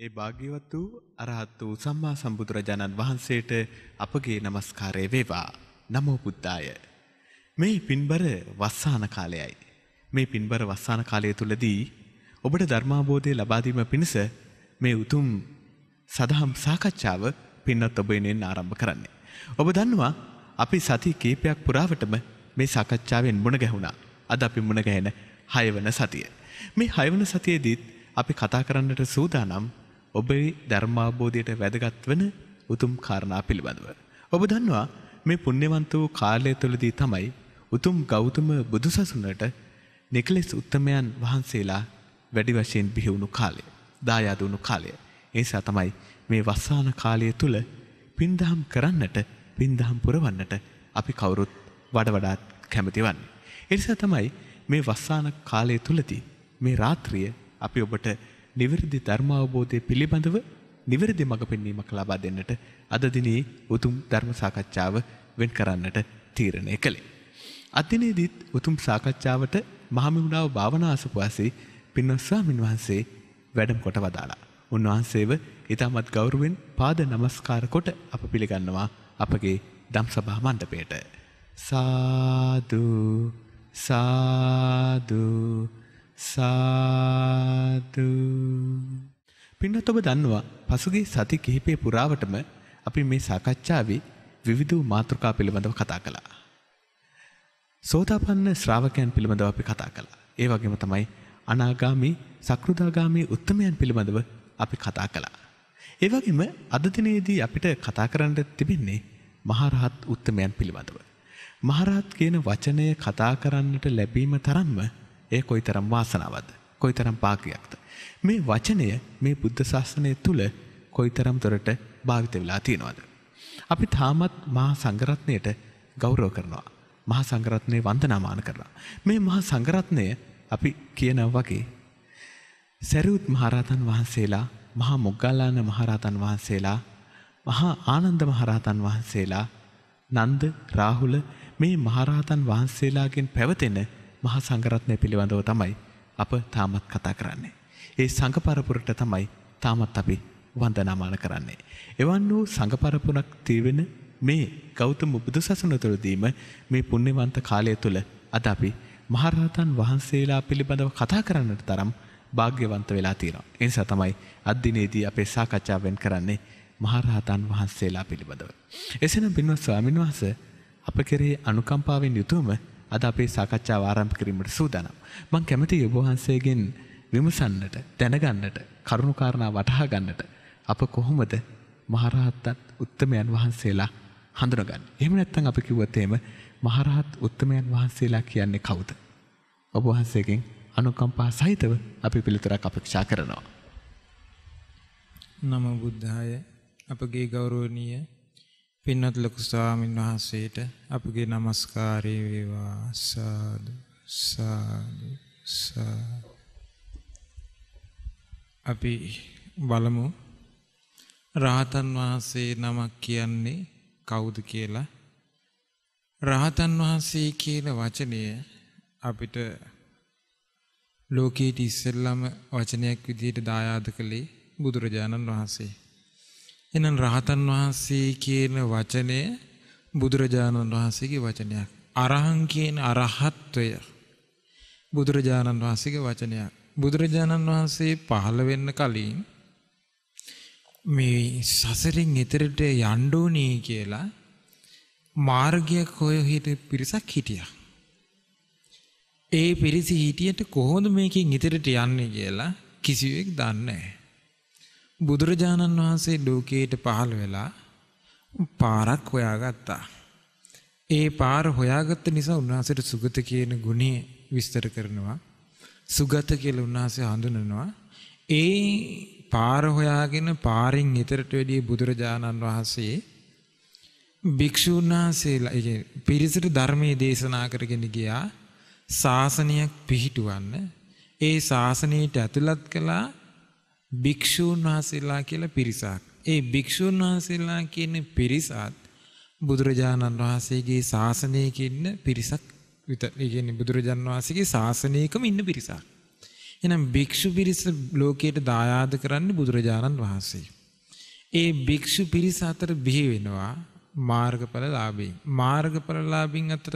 ඒ භාග්‍යවත් වූ අරහත් වූ සම්මා සම්බුදුරජාණන් වහන්සේට අපගේ নমස්කාරය වේවා. නමෝ බුද්ධාය. මේ පින්බර වස්සාන කාලයයි. මේ පින්බර වස්සාන කාලය තුලදී ඔබට ධර්මාබෝධය ලබා දීම පිණිස මේ උතුම් සදහම් සාකච්ඡාව පින්වත් ඔබ වෙනුවෙන් ආරම්භ කරන්නේ. ඔබ දන්නවා අපි සති කීපයක් පුරාවටම මේ සාකච්ඡාවෙන් මුණ ගැහුණා. අද අපි මුණ ගැහෙන හයවන සතිය. මේ හයවන සතියේදීත් අපි කතා කරන්නට සූදානම් ඔබේ ධර්මාබෝධයට වැදගත් වන උතුම් කාරණා පිළිබඳව. ඔබ දන්නවා මේ පුණ්‍යවන්ත වූ කාලය තුළදී තමයි උතුම් ගෞතම බුදුසසුනට නිකලෙස් උත්තමයන් වහන්සේලා වැඩි වශයෙන් බිහිවුණු කාලය, දායාද වුණු කාලය. ඒ නිසා තමයි මේ වස්සාන කාලය තුල පින්දහම් කරන්නට, පින්දහම් පුරවන්නට අපි කවුරුත් වඩ වඩාත් කැමති වන්නේ. ඒ නිසා තමයි මේ වස්සාන කාලය තුලදී මේ රාත්‍රිය අපි ඔබට නිවැරදි ධර්මාවබෝධය පිළිබඳව නිවැරදි මඟ පෙන්වීමක් ලබා දෙන්නට අද දිනේ උතුම් ධර්ම සාකච්ඡාව වෙන් කරන්නට තීරණය කළේ. අදිනේදීත් උතුම් සාකච්ඡාවට මහමිමුණාව භාවනා අසපුවාසේ පින්වත් ස්වාමින් වහන්සේ වැඩම කොට වදාලා. උන්වහන්සේව ඉතාමත් ගෞරවෙන් පාද නමස්කාර කොට අප පිළිගන්නවා අපගේ දම්සභා මණ්ඩපයට. සාදු සාදු සාදු පින්නත් ඔබ දන්නවා පසුගිය සති කිහිපය පුරාවටම අපි මේ සාකච්ඡාවේ විවිධ මාතෘකා පිළිබඳව කතා කළා. සෝතාපන්න ශ්‍රාවකයන් පිළිබඳව අපි කතා කළා. ඒ වගේම තමයි අනාගාමී, සක්‍රුදාගාමී උත්තමයන් පිළිබඳව අපි කතා කළා. ඒ වගේම අද දිනේදී අපිට කතා කරන්න තිබෙන්නේ මහරහත් උත්තමයන් පිළිබඳව. මහරහත් කියන වචනය කතා කරන්නට ලැබීම තරම්ම එය කොයිතරම් වාසනාවද කොයිතරම් පාක්‍රියක්ද මේ වචනය මේ බුද්ධ ශාස්ත්‍රය තුල කොයිතරම් දොරට භාවිත වෙලා තියෙනවද අපි තාමත් මහා සංඝරත්නයට ගෞරව කරනවා මහා සංඝරත්නය වන්දනාමාන කරනවා මේ මහා සංඝරත්නය අපි කියනවා වගේ සරියුත් මහරහතන් වහන්සේලා මහා මොග්ගල්ලාන මහරහතන් වහන්සේලා මහා ආනන්ද මහරහතන් වහන්සේලා නන්ද රාහුල මේ මහරහතන් වහන්සේලාගෙන් පැවතෙන මහා සංඝරත්නය පිළිබඳව තමයි අප තාමත් කතා කරන්නේ. ඒ සංඝපරපුරට තමයි තාමත් අපි වන්දනාමාන කරන්නේ. එවන් වූ සංඝපරපුරක් තිබෙන මේ ගෞතම බුදුසසුන තුළදීම මේ පුණ්‍යවන්ත කාලය තුළ අද අපි මහරහතන් වහන්සේලා පිළිබඳව කතා කරන්නට තරම් භාග්‍යවන්ත වෙලා තියෙනවා. ඒ නිසා තමයි අද දිනේදී අපේ සාකච්ඡාවෙන් කරන්නේ මහරහතන් වහන්සේලා පිළිබඳව. එසේනම් පින්වත් ස්වාමීන් වහන්සේ අප කෙරෙහි අනුකම්පාවෙන් යුතුවම අද අපේ සාකච්ඡාව ආරම්භ කිරීමට සූදානම්. මං කැමති ඔබ වහන්සේගෙන් විමසන්නට, දැනගන්නට, කරුණු කාරණා වටහා ගන්නට අප කොහොමද මහරහත්ත් උත්තමයන් වහන්සේලා හඳුනගන්න. එහෙම නැත්නම් අපි කිව්වොත් එහෙම මහරහත් උත්තමයන් වහන්සේලා කියන්නේ කවුද? ඔබ වහන්සේගෙන් අනුකම්පා සහිතව අපි පිළිතුරක් අපේක්ෂා කරනවා. නම බුද්ධාය අපගේ ගෞරවනීය පින්වත් ලොකු ස්වාමින් වහන්සේට අපගේ নমස්කාරය වේවා සාදු සාදු සාදු අපි බලමු රහතන් වහන්සේ නමක් කියන්නේ කවුද කියලා රහතන් වහන්සේ කියන වචනය අපිට ලෝකයේ ඉස්සෙල්ලාම වචනයක් විදිහට දායාද කළේ බුදුරජාණන් වහන්සේ එහෙනම් රහතන් වහන්සේ කියන වචනය බුදුරජාණන් වහන්සේගේ වචනයක්. අරහං කියන අරහත්වය බුදුරජාණන් වහන්සේගේ වචනයක්. බුදුරජාණන් වහන්සේ පහළ වෙන්න කලින් මේ සසරින් එතරට යන්න ඕනේ කියලා මාර්ගයක් හොය හිට පිරිසක් හිටියා. ඒ පිරිස හිටියට කොහොමද මේකෙන් ඉදිරියට යන්නේ කියලා කිසිවෙක් දන්නේ නැහැ. බුදුරජාණන් වහන්සේ ලෝකයට පහළ වෙලා පාරක් හොයාගත්තා. ඒ පාර හොයාගත්ත නිසා උන්වහන්සේට සුගත කියන ගුණය විස්තර කරනවා. සුගත කියලා උන්වහන්සේ හඳුනනවා. ඒ පාර හොයාගෙන පාරෙන් ඊතරට වැඩි බුදුරජාණන් වහන්සේ භික්ෂුන් වහන්සේලා ඒ පිරිසට ධර්මයේ දේශනා කරගෙන ගියා. ශාසනයක් පිහිටුවන්න. ඒ ශාසනයට ඇතුළත් කළා භික්ෂූන් වහන්සේලා කියලා පිරිසක්. ඒ භික්ෂූන් වහන්සේලා කියන පිරිසත් බුදුරජාණන් වහන්සේගේ ශාසනයක ඉන්න පිරිසක් විතර. ඒ කියන්නේ බුදුරජාණන් වහන්සේගේ ශාසනයකම ඉන්න පිරිසක්. එහෙනම් භික්ෂු පිරිස ලෝකයට දායාද කරන්නේ බුදුරජාණන් වහන්සේ. ඒ භික්ෂු පිරිස අතර බිහි වෙනවා මාර්ගඵල ලාභීන්. මාර්ගඵල ලාභීන් අතර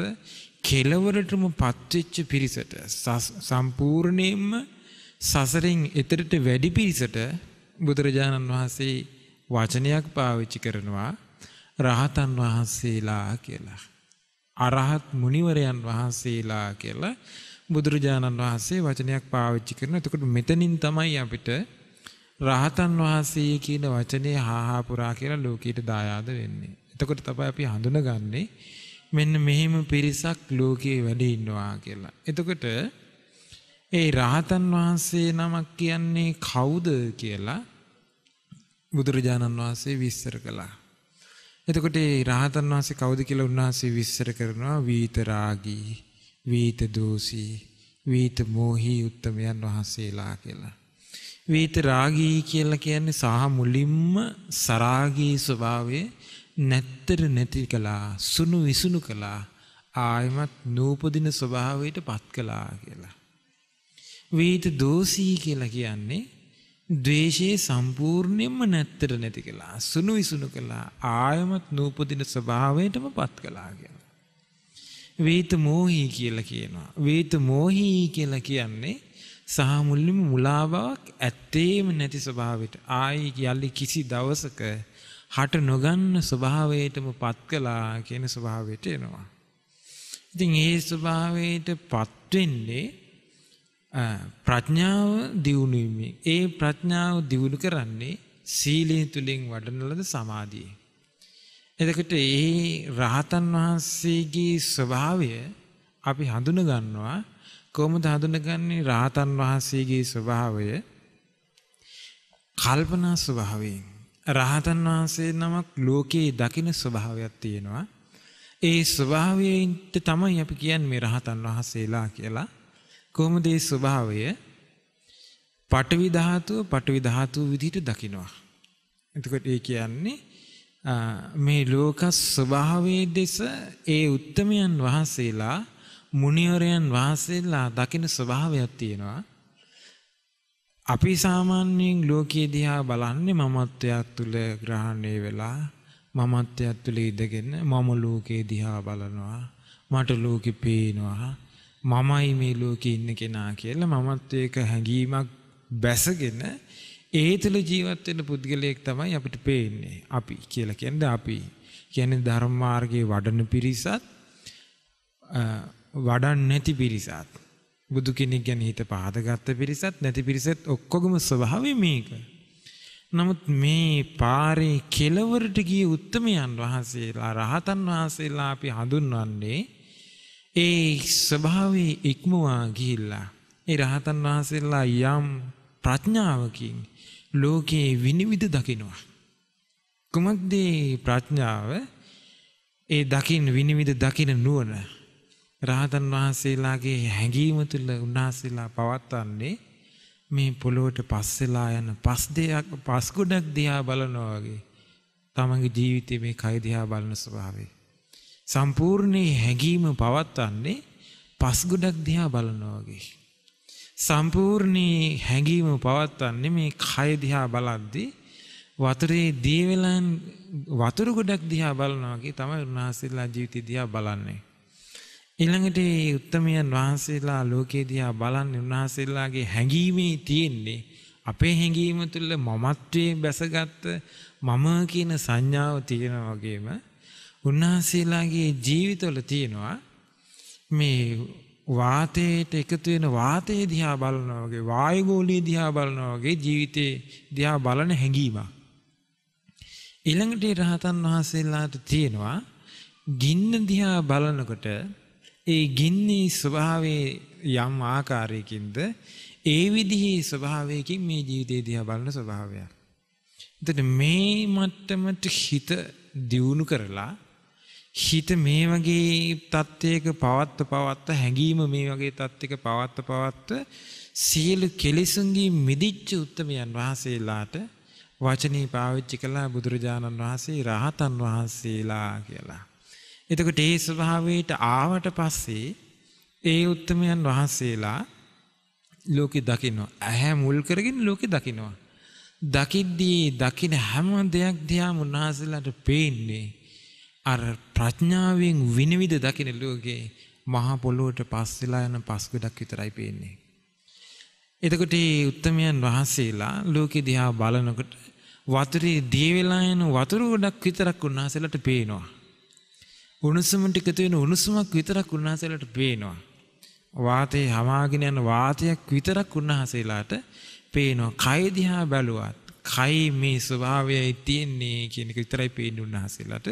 කෙලවරටම පත්වෙච්ච පිරිසට සම්පූර්ණයෙන්ම සසරින් එතරට වැඩි පිරිසට බුදුරජාණන් වහන්සේ වචනයක් පාවිච්චි කරනවා රහතන් වහන්සේලා කියලා. අරහත් මුනිවරයන් වහන්සේලා කියලා බුදුරජාණන් වහන්සේ වචනයක් පාවිච්චි කරන. එතකොට මෙතනින් තමයි අපිට රහතන් වහන්සේ කියන වචනේ හාහා පුරා කියලා ලෝකයට දායාද වෙන්නේ. එතකොට තමයි අපි හඳුනගන්නේ මෙන්න මෙහෙම පිරිසක් ලෝකයේ වැඩ ඉන්නවා කියලා. එතකොට ඒ රහතන් වහන්සේ නමක් කියන්නේ කවුද කියලා බුදුරජාණන් වහන්සේ විස්තර කළා. එතකොට ඒ රහතන් වහන්සේ කවුද කියලා උන්වහන්සේ විස්තර කරනවා වීතරාගී, වීතදෝසී, වීතමෝහි උත්තමයන් වහන්සේලා කියලා. වීතරාගී කියලා කියන්නේ සහ මුලින්ම සරාගී ස්වභාවයේ නැත්තර නැති කළා, සුණු විසුණු කළා, ආයමත් නූපදින ස්වභාවයට පත් කළා කියලා. වේත දෝසී කියලා කියන්නේ ද්වේෂයේ සම්පූර්ණයෙන්ම නැත්තර නැති කළා. සුණු විසුණු කළා. ආයමත් නූපදින ස්වභාවයටම පත් කළා කියලා. වේත මෝහි කියලා කියනවා. වේත මෝහි කියලා කියන්නේ සහ මුලින්ම මුලාවක් ඇත්තේම නැති ස්වභාවයට ආයි යලි කිසි දවසක හට නොගන්න ස්වභාවයටම පත් කළා කියන ස්වභාවයට එනවා. ඉතින් ඒ ස්වභාවයට පත් වෙන්නේ ප්‍රඥාව දියුණුවීමේ. ඒ ප්‍රඥාව දියුණු කරන්නේ සීලී තුළින් වඩනලද සමාධිය. එදකට ඒ රහතන් වහන්සේගේ ස්වභාවය අපි හඳුන ගන්නවා කොහොමද හඳුනගන්නේ රහතන් වහන්සේගේ ස්වභාවය කල්පනා ස්වභාවයෙන් රහතන් වහන්සේ නමක් ලෝකයේ දකින ස්වභාවයක් තියෙනවා ඒ ස්වභාවයෙන් තමයි අපි කියන්නේ මේ රහතන් වහන්සේලා කියලා කොහොමද ඒ ස්වභාවය? පටවි ධාතුව පටවි ධාතුව විදිහට දකිනවා. එතකොට ඒ කියන්නේ මේ ලෝක ස්වභාවයේ දෙස ඒ උත්තමයන් වහන්සේලා මුනිවරයන් වහන්සේලා දකින ස්වභාවයක් තියෙනවා. අපි සාමාන්‍යයෙන් ලෝකයේ දිහා බලන්නේ මමත්වයක් තුළ ග්‍රහණය වෙලා මමත්වයක් තුළ ඉඳගෙන මම ලෝකයේ දිහා බලනවා මට ලෝකෙ පේනවා මමයි මේ ලෝකේ ඉන්න කෙනා කියලා මමත් ඒක හැඟීමක් බැසගෙන ඒ තුළ ජීවත් වෙන පුද්ගලයෙක් තමයි අපිට පේන්නේ අපි කියලා කියන්නේ අපි කියන්නේ ධර්ම මාර්ගයේ වඩන පිරිසත් වඩන්නේ නැති පිරිසත් බුදු කෙනෙක් ගැන හිත පහදගත්ත පිරිසත් නැති පිරිසත් ඔක්කොගම ස්වභාවය මේක. නමුත් මේ පාරේ කෙලවරට ගිය උත්තමයන් වහන්සේලා රහතන් වහන්සේලා අපි හඳුන්වන්නේ ඒ ස්වභාවේ ඉක්මවා ගිහිල්ලා ඒ රහතන් වහන්සේලා යම් ප්‍රඥාවකින් ලෝකයේ විනිවිද දකිනවා කුමක්ද ප්‍රඥාව ඒ දකින් විනිවිද දකින නුවණ රහතන් වහන්සේලාගේ හැඟීම තුළ උන්වහන්සේලා පවත්වන්නේ මේ පොළොවට පස්සෙලා යන පස් දෙයක් පස් ගොඩක් දිහා බලනවා වගේ තමන්ගේ ජීවිතේ මේ කය දිහා බලන ස්වභාවය සම්පූර්ණයේ හැඟීම පවත්වන්නේ පස් ගොඩක් දිහා බලනවා වගේ. සම්පූර්ණයේ හැඟීම පවත්වන්නේ මේ කය දිහා බලද්දී වතුරේ දී වෙලන් වතුර ගොඩක් දිහා බලනවා වගේ තමයි උන්වහන්සේලා ජීවිතය දිහා බලන්නේ. ඊළඟට මේ උත්තමයන් වහන්සේලා ලෝකේ දිහා බලන්නේ උන්වහන්සේලාගේ හැඟීමේ තියෙන්නේ අපේ හැඟීම තුළ මමත්වයේ බැසගත් මම කියන සංඥාව තියෙනා වගේම උන්වහන්සේලාගේ ජීවිතවල තියෙනවා මේ වාතයට එකතු වෙන වාතය දිහා බලනවා වගේ වායුගෝලීය දිහා බලනවා වගේ ජීවිතේ දිහා බලන හැඟීමක්. ඊළඟට රහතන් වහන්සේලාට තියෙනවා ගින්න දිහා බලනකොට ඒ ගින්නේ ස්වභාවයේ යම් ආකාරයකින්ද ඒ විදිහේ ස්වභාවයකින් මේ ජීවිතය දිහා බලන ස්වභාවයක්. එතකොට මේ මට්ටමට හිත දියුණු කරලා හිත මේ වගේ තත්ත්වයක පවත්ව පවත්ව හැඟීම මේ වගේ තත්ත්වයක පවත්ව පවත්ව සියලු කෙලෙසුන්ගේ මිදිච්ච උත්තමයන් වහන්සේලාට වචනී පාවිච්චි කළා බුදුරජාණන් වහන්සේ රහතන් වහන්සේලා කියලා. එතකොට ඒ ස්වභාවයට ආවට පස්සේ ඒ උත්තමයන් වහන්සේලා ලෝකෙ දකිනවා. ඇහැ මුල් කරගෙන ලෝකෙ දකිනවා. දකිද්දී දකින හැම දෙයක් දිහාම උන්වහන්සේලාට පේන්නේ අර ප්‍රඥාවෙන් විනිවිද දකින ලෝකේ මහා පොළොවට පස් වෙලා යන පස් ගොඩක් විතරයි පේන්නේ. එතකොට මේ උත්තමයන් වහන්සේලා ලෝකෙ දිහා බලනකොට වතුරේ දිය වෙලා යන වතුර ගොඩක් විතරක් උන්වහන්සේලාට පේනවා. උණුසුමට එකතු වෙන උණුසුමක් විතරක් උන්වහන්සේලාට පේනවා. වාතේ හමාගෙන යන වාතයක් විතරක් උන්වහන්සේලාට පේනවා. කය දිහා බැලුවත් කයි මේ ස්වභාවයයි තියෙන්නේ කියන එක විතරයි පේන්නේ උන්වහන්සේලාට.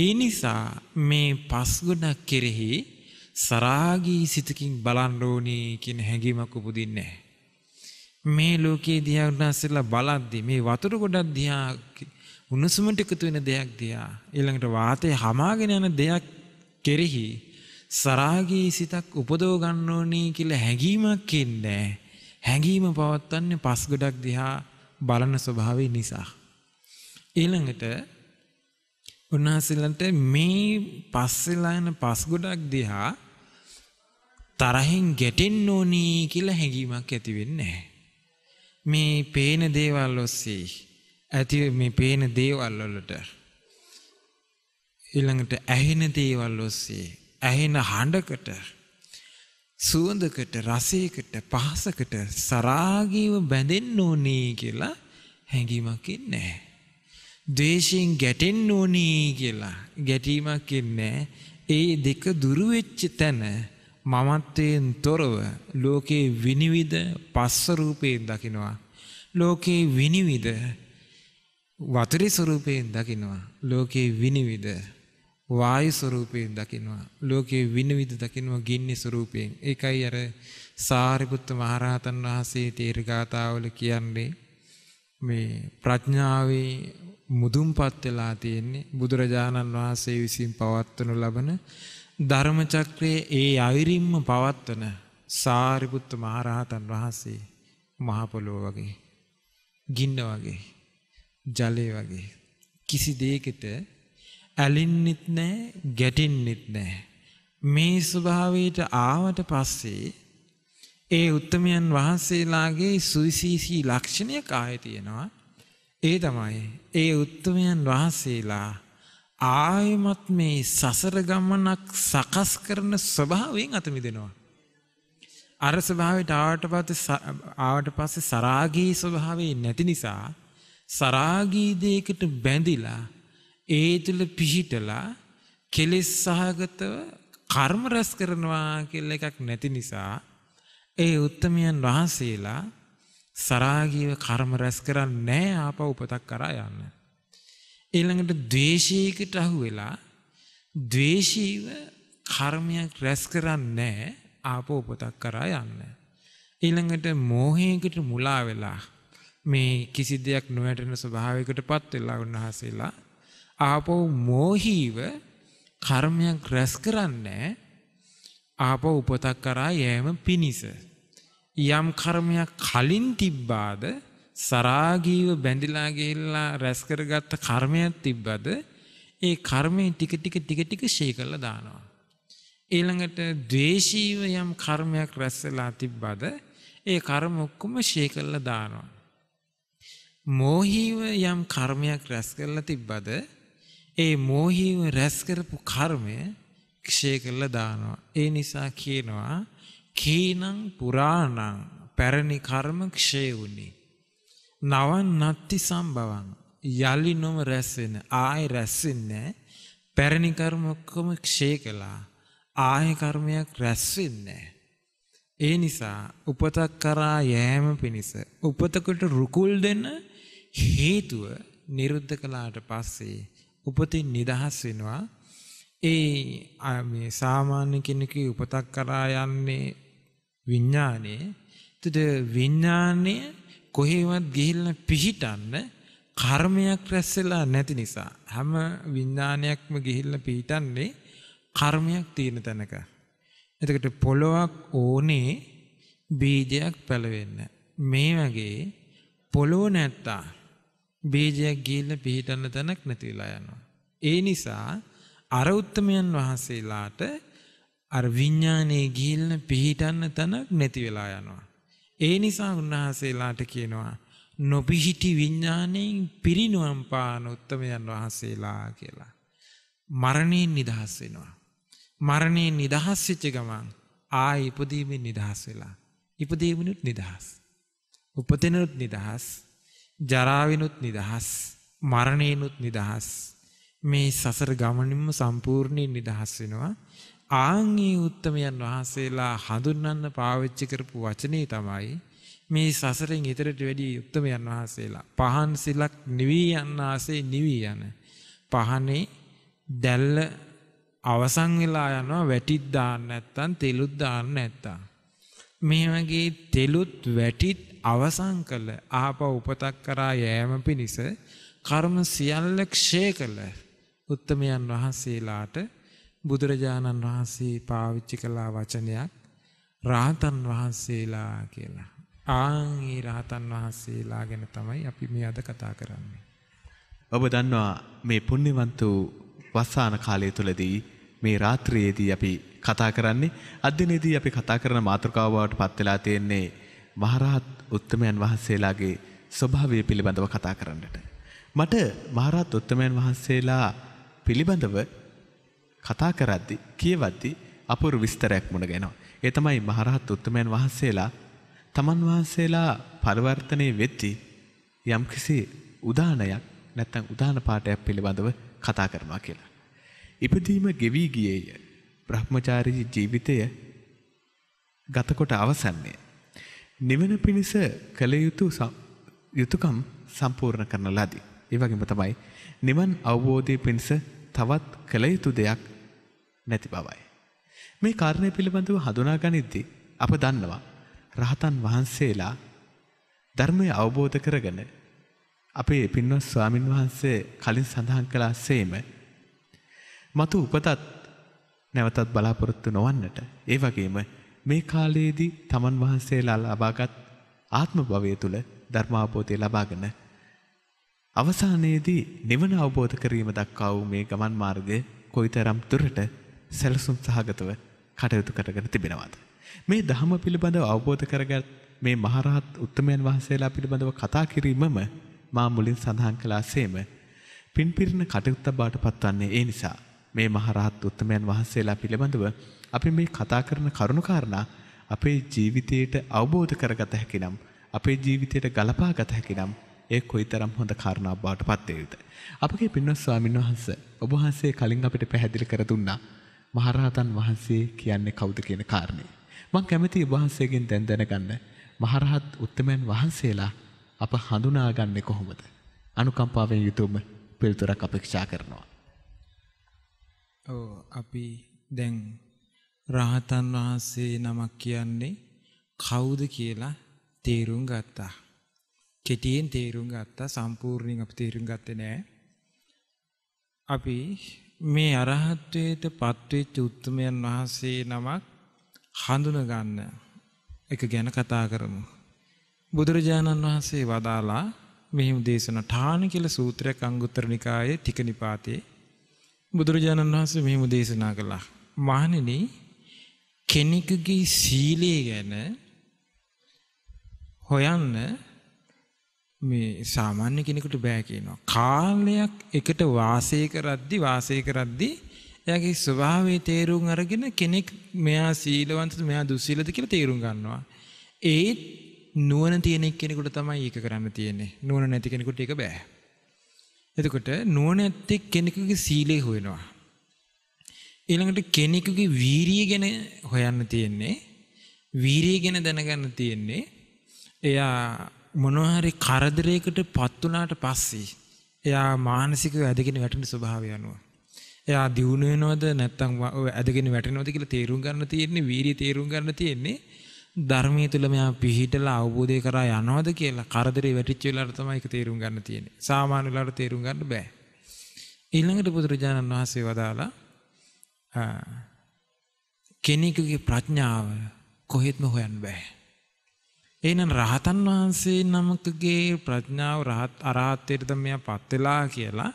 ඒ නිසා මේ පස්ගුණ කෙරෙහි සරාගී සිතකින් බලන්න ඕනේ කියන හැඟීමක් උපදින්නේ නැහැ. මේ ලෝකයේ දිහා උන්වහන්සේලා බලද්දී මේ වතුර ගොඩක් දිහා උණුසුමට එකතු වෙන දෙයක් දිහා ඊළඟට වාතය හමාගෙන යන දෙයක් කෙරෙහි සරාගී සිතක් උපදව ගන්න ඕනේ කියලා හැඟීමක් ඉන්නේ හැඟීම පවත්වන්නේ පස් ගොඩක් දිහා බලන ස්වභාවය නිසා ඊළඟට උන්වහන්සේලන්ට මේ පස්සෙලා යන පස් ගොඩක් දිහා තරහෙන් ගැටෙන්න ඕනි කියලා හැඟීමක් ඇති වෙන්නේ නැහැ. මේ පේන දේවල් ඔස්සේ ඇති මේ පේන දේවල් වලට ඊළඟට ඇහෙන දේවල් ඔස්සේ ඇහෙන හඬකට සුවඳකට රසයකට පහසකට සරාගීව බැඳෙන්න ඕනේ කියලා හැඟීමක් නැහැ. ද්වේෂයෙන් ගැටෙන්න ඕනේ කියලා ගැටීමක් එන්නේ ඒ දෙක දුරු වෙච්ච තැන මමත්වයෙන් තොරව ලෝකේ විනිවිද පස්ස රූපයෙන් දකිනවා ලෝකේ විනිවිද වතුරි ස්වරූපයෙන් දකිනවා ලෝකේ විනිවිද වායු ස්වරූපයෙන් දකිනවා ලෝකේ විනිවිද දකිනවා ගින්නේ ස්වරූපයෙන් ඒකයි අර සාරිපුත්ත මහරහතන් වහන්සේ තේරගාතාවල කියන්නේ මේ ප්‍රඥාවේ මුදුන්පත් වෙලා තියෙන්නේ බුදුරජාණන් වහන්සේ විසින් පවත්වනු ලබන ධර්මචක්‍රයේ ඒ අවිරින්ම පවත්වන සාරිපුත්ත මහරහතන් වහන්සේ මහපොළොව වගේ ගින්න වගේ ජලය වගේ කිසි දෙයකට ඇලින්නෙත් නැහැ ගැටෙන්නෙත් නැහැ මේ ස්වභාවයට ආවට පස්සේ ඒ උත්තමයන් වහන්සේලාගේ සුවිශේෂී ලක්ෂණයක් ආයේ තියෙනවා. ඒ තමයි ඒ උත්තමයන් වහන්සේලා ආයමත් මේ සසර ගමනක් සකස් කරන ස්වභාවයෙන් අත මිදෙනවා. අර ස්වභාවයට ආවට පස්සේ ආවට පස්සේ සරාගී ස්වභාවය නැති නිසා සරාගී දෙයකට බැඳිලා ඒ තුල පිහිටලා කෙලෙස් සහගතව කර්ම රැස් කරනවා කියලා එකක් නැති නිසා ඒ උත්තමයන් වහන්සේලා සරාගීව කර්ම රැස් කරන්නේ නැහැ ආපහු උපතක් කරා යන්න. ඊළඟට ද්වේෂීකට අහු වෙලා ද්වේෂීව කර්මයක් රැස් කරන්නේ නැහැ ආපහු උපතක් කරා යන්න. ඊළඟට මෝහයකට මුලා වෙලා මේ කිසි දෙයක් නොවැටෙන ස්වභාවයකටපත් වෙලා උන්වහන්සේලා ආපහු මෝහීව කර්මයක් රැස් කරන්නේ ආපෝ උපතක් කරා යෑම පිණිස. යම් කර්මයක් කලින් තිබ්බාද සරාගීව බැඳිලා ගිහිල්ලා රැස් කරගත්ත කර්මයක් තිබ්බද ඒ කර්මය ටික ටික ටික ටික ෂේ කරලා දානවා. ඊළඟට ද්වේෂීව යම් කර්මයක් රැස් වෙලා තිබ්බද ඒ කර්ම ඔක්කොම ෂේ කරලා දානවා. මෝහීව යම් කර්මයක් රැස් කරලා තිබ්බද ඒ මෝහීව රැස් කරපු කර්මය ක්ෂය කරලා දානවා. ඒ නිසා කියනවා කීනං පුරාණං පැරණි කර්ම ක්ෂය වුනි. නවන් නත්ති සම්බවං යලි නොම රැස් වෙන ආයෙ රැස් වෙන්නේ පැරණි කර්ම ඔක්කොම ක්ෂය කළා. ආයෙ කර්මයක් රැස් වෙන්නේ ඒ නිසා උපතක් කරා යෑම පිණිස උපතකට රුකුල් දෙන හේතුව නිරුද්ධ කළාට පස්සේ උපතින් නිදහස් වෙනවා ඒ සාමාන්‍ය කෙනෙකු උපතක් කරා යන්නේ විඤ්ඥානය තට විඤ්ඥානය කොහේවත් ගිහිල්ල පිහිටන්න කර්මයක් රැස්සෙලා නැති නිසා. හැම විඤ්ඥානයක්ම ගිහිල්ල පිහිටන්නේ කර්මයක් තියෙන තැනක. එතකට පොළොවක් ඕනේ බීජයක් පැළවෙන්න. මේ වගේ පොළොව නැත්තා බීජයක් ගිල්ල පිහිටන්න තැනක් නැතිලා යනවා. ඒ නිසා අර උත්තමයන් වහන්සේලාට අර විඥානයේ ගිහිල්න පිහිටන්න තැනක් නැති වෙලා යනවා. ඒ නිසා උන්වහන්සේලාට කියනවා නොපිහිටි විඥාණයෙන් පිරිනුවම් පාන උත්තමයන් වහන්සේලා කියලා. මරණයෙන් නිදහස් වෙනවා. මරණයෙන් නිදහස් වෙච්ච ගමන් ආයි ඉපදීමෙන් නිදහස් වෙලා. ඉපදීමනුත් නිදහස්. උපතිනුත් නිදහස්. ජරාවිනුත් නිදහස්. මරණයනුත් නිදහස්. මේ සසර ගමනින්ම සම්පූර්ණයෙන් නිදහස් වෙනවා. ආංගී උත්තමයන් වහන්සේලා හඳුන්වන්න පාවිච්චි කරපු වචනේ තමයි මේ සසරෙන් ඉතරට වැඩි උත්තමයන් වහන්සේලා පහන් සිලක් නිවී යන්න ආසේ නිවී යන පහනේ දැල්ල අවසන් වෙලා යනවා වැටිත් දාන්න නැත්තම් තෙලුත් දාන්න නැත්තම් මේ වගේ තෙලුත් වැටිත් අවසන් කළ ආපහු උපතක් කරා යෑම පිණිස කර්ම සියල්ල ක්ෂය කළ උත්තමයන් වහන්සේලාට බුදුරජාණන් වහන්සේ පාවිච්චි කළා වචනයක් රාහතන් වහන්සේලා කියලා. ආන් ඒ රාහතන් වහන්සේලා ගැන තමයි අපි මේ අද කතා කරන්නේ. ඔබ දන්නවා මේ පුණ්‍යවන්ත වූ වස්සාන කාලය තුලදී මේ රාත්‍රියේදී අපි කතා කරන්නේ අදිනේදී අපි කතා කරන මාතෘකාව බවට පත් වෙලා තියෙන්නේ මහරහත් උත්තමයන් වහන්සේලාගේ ස්වභාවය පිළිබඳව කතා කරන්නට. මට මහරහත් උත්තමයන් වහන්සේලා පිළිබඳව කතා කරද්දි කියවද්දි අපූර්ව විස්තරයක් මුණ ගැහෙනවා. ඒ තමයි මහරහත් උත්තමයන් වහන්සේලා තමන් වහන්සේලා පරිවර්තනයේ වෙද්දි යම්කිසි උදානයක් නැත්නම් උදාන පාඩයක් පිළිබඳව කතා කරනවා කියලා. ඉපදීම ගෙවි ගියේය. Brahmachari ජීවිතය ගතකොට අවසන්නේ. නිවන පිණිස කළ යුතු යුතුයකම් සම්පූර්ණ කරන ලදී. ඒ වගේම තමයි නිවන් අවබෝධය පිණිස තවත් කළ යුතු දෙයක් නැති බවයි. මේ කාරණය පිළිබඳව හඳුනා ගනිද්දී අප දන්නවා රහතන් වහන්සේලා ධර්මය අවබෝධ කරගෙන අපේ පින්වත් ස්වාමින් වහන්සේ කලින් සඳහන් කළ සේම මතු උපතත් නැවතත් බලාපොරොත්තු නොවන්නට ඒ වගේම මේ කාලයේදී තමන් වහන්සේලා ලබාගත් ආත්ම භවය තුළ ධර්මාබෝධය ලබාගෙන අවසානයේදී නිවන අවබෝධ කිරීම දක්වා වූ මේ ගමන් මාර්ගය කොයිතරම් දුරට සැලසුම් සහගතව කටයුතු කරගෙන තිබෙනවද මේ ධහම පිළිබඳව අවබෝධ කරගත් මේ මහරහත් උත්තමයන් වහන්සේලා පිළිබඳව කතා කිරීමම මා මුලින් සඳහන් කළාසේම පින්පිරින කටයුත්ත බාට පත්වන්නේ ඒ නිසා මේ මහරහත් උත්තමයන් වහන්සේලා පිළිබඳව අපි මේ කතා කරන කරුණු කාරණා අපේ ජීවිතයට අවබෝධ කරගත හැකිනම් අපේ ජීවිතයට ගලපා ගත හැකිනම් ඒ කොයි තරම් හොඳ කාරණාව බවට පත්වේවිත. අපගේ පින්වත් ස්වාමීන් වහන්ස ඔබහන්සේ කලින් අපිට පැහැදිලි කර දුන්නා මහරහතන් වහන්සේ කියන්නේ කවුද කියන කාරණය. මං කැමති ඔබහන්සේගෙන් දැන් දැනගන්න මහරහත් උත්තමයන් වහන්සේලා අප හඳුනාගන්නේ කොහොමද? අනුකම්පාවෙන් යුතුවම පිළිතුරක් අපේක්ෂා කරනවා. ඔව් අපි දැන් රහතන් වහන්සේ නමක් කියන්නේ කවුද කියලා තේරුම් ගත්තා. කෙටියෙන් තේරුම් ගත්තා සම්පූර්ණයෙන් අපි තේරුම් ගත්තේ නෑ. අපි මේ අරහත්වයට පත්වෙච්ච උත්තමයන් වහන්සේ නමක් හඳුන ගන්න එක ගැන කතා කරමු. බුදුරජාණන් වහන්සේ වදාලා මෙහිම දේශන ඨාන කියලා සූත්‍රයක් අංගුත්තර නිකායේ තිකනිපාතේ බුදුරජාණන් වහන්සේ මෙහිම දේශනා කළා. මහණෙනි කෙනෙකුගේ සීලය ගැන හොයන්න මේ සාමාන්‍ය කෙනෙකුට බෑ කියනවා. කාලයක් එකට වාසය කරද්දි වාසය කරද්දි එයාගේ ස්වභාවය තේරුම් අරගෙන කෙනෙක් මෙයා සීලවන්තද මෙයා දුස්සීලද කියලා තේරුම් ගන්නවා. ඒත් නුවණ තියෙන කෙනෙකුට තමයි ඒක කරන්න තියෙන්නේ. නුවණ නැති කෙනෙකුට ඒක බෑ. එතකොට නුවණ ඇත්තේ කෙනෙකුගේ සීලය හොයනවා. ඊළඟට කෙනෙකුගේ වීරිය ගැන හොයන්න තියෙන්නේ. වීරිය ගැන දැනගන්න තියෙන්නේ. එයා මොනහරි කරදරයකට පත් වුණාට පස්සේ එයා මානසිකව ඇදගෙන වැටෙන ස්වභාවය අනුව එයා දියුණු වෙනවද නැත්නම් ඇදගෙන වැටෙනවද කියලා තේරුම් ගන්න තියෙන්නේ වීරිය තේරුම් ගන්න තියෙන්නේ ධර්මයේ තුල මෙයා පිහිටලා අවබෝධය කරා යනවද කියලා කරදරේ වැටිච්ච වෙලාවට තමයි ඒක තේරුම් ගන්න තියෙන්නේ සාමාන්‍ය වෙලාවට තේරුම් ගන්න බෑ ඊළඟට බුදුරජාණන් වහන්සේ වදාලා කෙනෙකුගේ ප්‍රඥාව කොහෙත්ම හොයන්න බෑ එහෙනම් රහතන් වහන්සේ නමකගේ ප්‍රඥාව රහත් අරහත්ත්වයට තමයි පත් වෙලා කියලා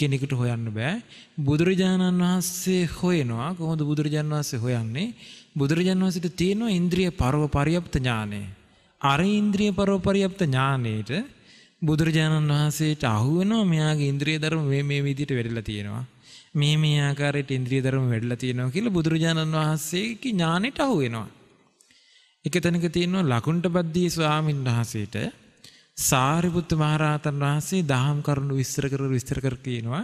කෙනෙකුට හොයන්න බෑ බුදුරජාණන් වහන්සේ හොයනවා කොහොමද බුදුරජාණන් වහන්සේ හොයන්නේ බුදුරජාණන් වහන්සේට තියෙනවා ඉන්ද්‍රිය පරව පරියප්ත ඥානය අර ඉන්ද්‍රිය පරව පරියප්ත ඥානයේට බුදුරජාණන් වහන්සේට අහුවෙනවා මෙයාගේ ඉන්ද්‍රිය ධර්ම මේ මේ විදිහට වෙරිලා තියෙනවා මේ මේ ආකාරයට ඉන්ද්‍රිය ධර්ම වෙරිලා තියෙනවා කියලා බුදුරජාණන් වහන්සේගේ ඥානෙට අහුවෙනවා එක තැනක තියෙනවා ලකුණ්ඩ බද්දී ස්වාමීන් වහන්සේට සාරිපුත්ත මහරහතන් වහන්සේ දහම් කරුණු විස්තර කර විස්තර කර කියනවා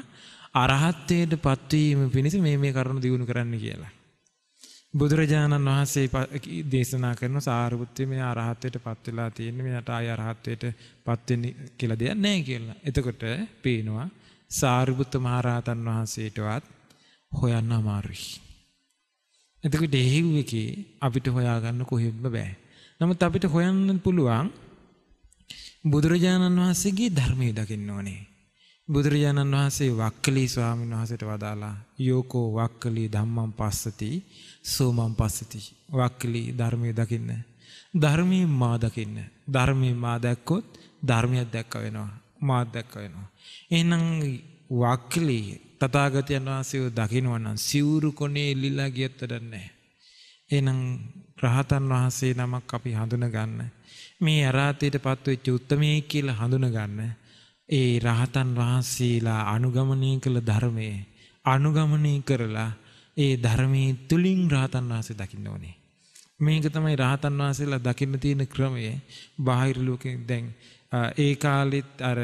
අරහත්ත්වයට පත්වීම පිණිස මේ මේ කරුණු දිනු කරන්න කියලා. බුදුරජාණන් වහන්සේ දේශනා කරන සාරිපුත්ත මේ අරහත්ත්වයට පත් වෙලා තියෙන්නේ මෙයාට ආය අරහත්ත්වයට පත් වෙන්නේ කියලා දෙයක් නැහැ කියලා. එතකොට පේනවා සාරිපුත්ත මහරහතන් වහන්සේටවත් හොයන්න අමාරුයි. එතකොට ඩෙහිව් එකේ අපිට හොයාගන්න කොහෙත්ම බෑ. නමුත් අපිට හොයන්න පුළුවන් බුදුරජාණන් වහන්සේගේ ධර්මයේ දකින්න ඕනේ. බුදුරජාණන් වහන්සේ වක්කලී ස්වාමීන් වහන්සේට වදාලා යෝකෝ වක්කලී ධම්මං පස්සති සෝමං පස්සති වක්කලී ධර්මයේ දකින්න. ධර්මයේ මා දකින්න. ධර්මයේ මා දැක්කොත් ධර්මයක් දැක්ක වෙනවා. මා දැක්ක වෙනවා. එහෙනම් වක්කලී තථාගතයන් වහන්සේව දකිනවා නම් සිවුරු කොනේ එල්ලිලා ගියත් වැඩක් නැහැ. එහෙනම් රහතන් වහන්සේ නමක් අපි හඳුන ගන්න. මේ අරහතයටපත් වෙච්ච උත්මයෙක් කියලා හඳුන ගන්න. ඒ රහතන් වහන්සේලා අනුගමනය කළ ධර්මයේ අනුගමනය කරලා ඒ ධර්මයේ තුලින් රහතන් වහන්සේ දකින්න ඕනේ. මේක තමයි රහතන් වහන්සේලා දකින්න තියෙන ක්‍රමය. බාහිර ලෝකෙන් දැන් ඒ කාලෙත් අර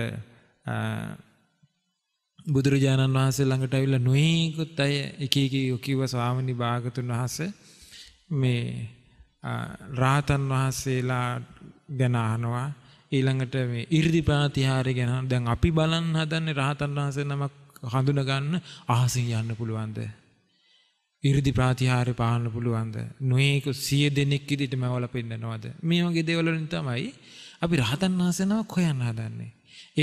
බුදුරජාණන් වහන්සේ ළඟට ඇවිල්ලා නොයෙකුත් අය එක එක යකිව ස්වාමීනි භාගතුන් වහන්සේ මේ රාතන් වහන්සේලා ගැන අහනවා ඊළඟට මේ 이르දිපාතිහාරය ගැන දැන් අපි බලන්න හදන්නේ රාතන් වහන්සේ නමක් හඳුන ගන්න අහසින් යන්න පුළුවන්ද ඉරිදි ප්‍රාතිහාරය පාන්න පුළුවන්ද නොයෙකු සිය දෙනෙක් ඉදිට මැවල පෙන්න්නනවද මේ වගේ දේවලින් තමයි අපි රහතන් වහන්සේනමක් හොයන්න හදන්නේ